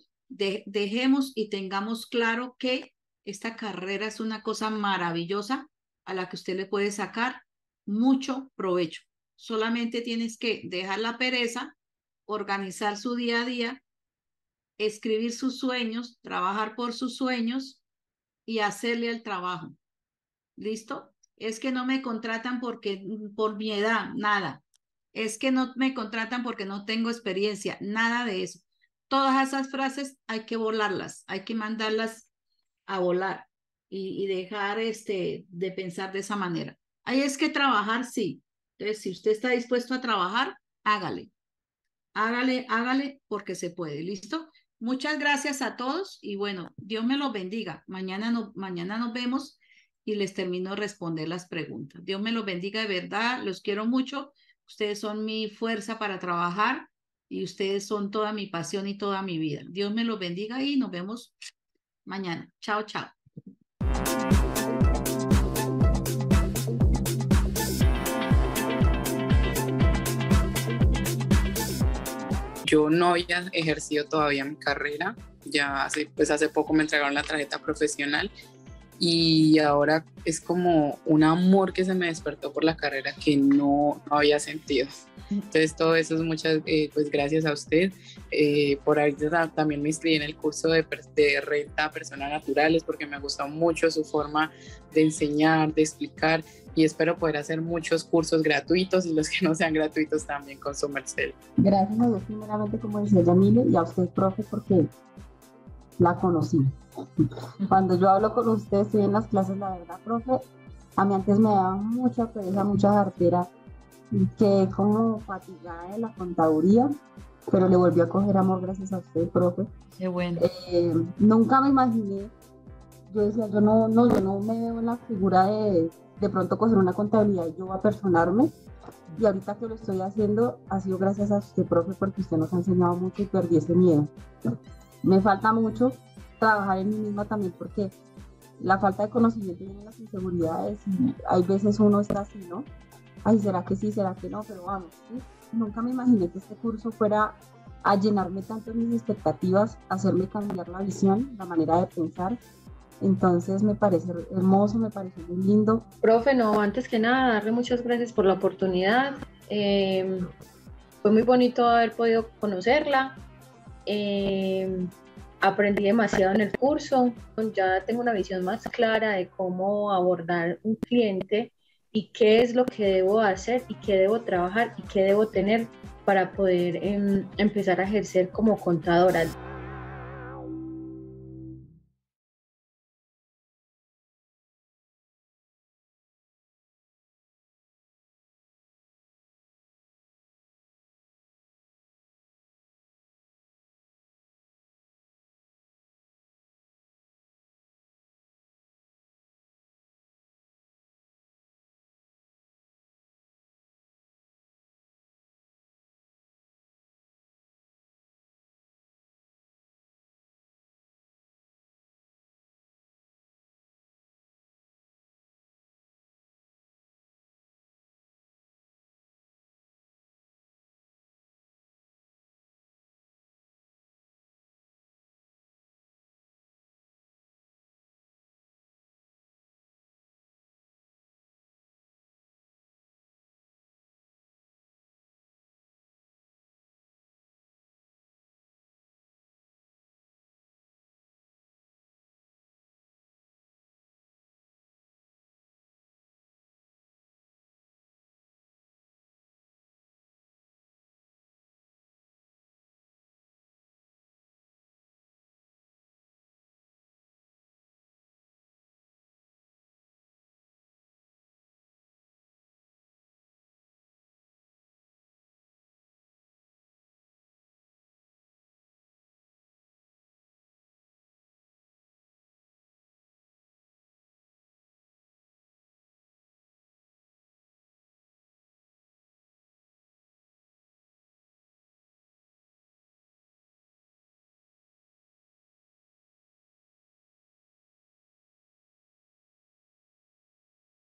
dejemos y tengamos claro que esta carrera es una cosa maravillosa a la que usted le puede sacar mucho provecho. Solamente tienes que dejar la pereza, organizar su día a día, escribir sus sueños, trabajar por sus sueños y hacerle el trabajo. ¿Listo? Es que no me contratan porque mm, por mi edad, nada. Es que no me contratan porque no tengo experiencia, nada de eso todas esas frases hay que volarlas, hay que mandarlas a volar y, dejar este, de pensar de esa manera. Ahí es que trabajar, sí. Entonces, si usted está dispuesto a trabajar, hágale. Hágale, hágale, porque se puede. ¿Listo? Muchas gracias a todos y bueno, Dios me los bendiga. Mañana, no, mañana nos vemos y les termino de responder las preguntas. Dios me los bendiga de verdad, los quiero mucho. Ustedes son mi fuerza para trabajar y ustedes son toda mi pasión y toda mi vida. Dios me los bendiga y nos vemos mañana. Chao, chao. Yo no había ejercido todavía mi carrera, ya hace, pues hace poco me entregaron la tarjeta profesional y ahora es como un amor que se me despertó por la carrera que no, había sentido. Entonces todo eso es muchas, eh, pues gracias a usted. Eh, por ahí también me inscribí en el curso de, renta a personas naturales porque me ha gustado mucho su forma de enseñar, de explicar y espero poder hacer muchos cursos gratuitos y los que no sean gratuitos también con su merced. Gracias a Dios primeramente como decía Yamile y a usted profe porque la conocí Cuando yo hablo con ustedes en las clases, la verdad, profe, a mí antes me daba mucha pereza, mucha jartera, que como fatigada de la contaduría, pero le volvió a coger amor gracias a usted, profe. Qué bueno. Eh, nunca me imaginé, yo decía, yo no, no, no me veo en la figura de de pronto coger una contabilidad y yo personarme Y ahorita que lo estoy haciendo ha sido gracias a usted, profe, porque usted nos ha enseñado mucho y perdí ese miedo. Me falta mucho, trabajar en mí misma también porque la falta de conocimiento y las inseguridades hay veces uno está así, ¿no? Ay, ¿será que sí? ¿Será que no? Pero vamos, nunca me imaginé que este curso fuera a llenarme tanto mis expectativas, hacerme cambiar la visión, la manera de pensar. Entonces me parece hermoso, me parece muy lindo. Profe, no, antes que nada, darle muchas gracias por la oportunidad. Eh, fue muy bonito haber podido conocerla. Eh, aprendí demasiado en el curso, ya tengo una visión más clara de cómo abordar un cliente y qué es lo que debo hacer y qué debo trabajar y qué debo tener para poder em, empezar a ejercer como contadora.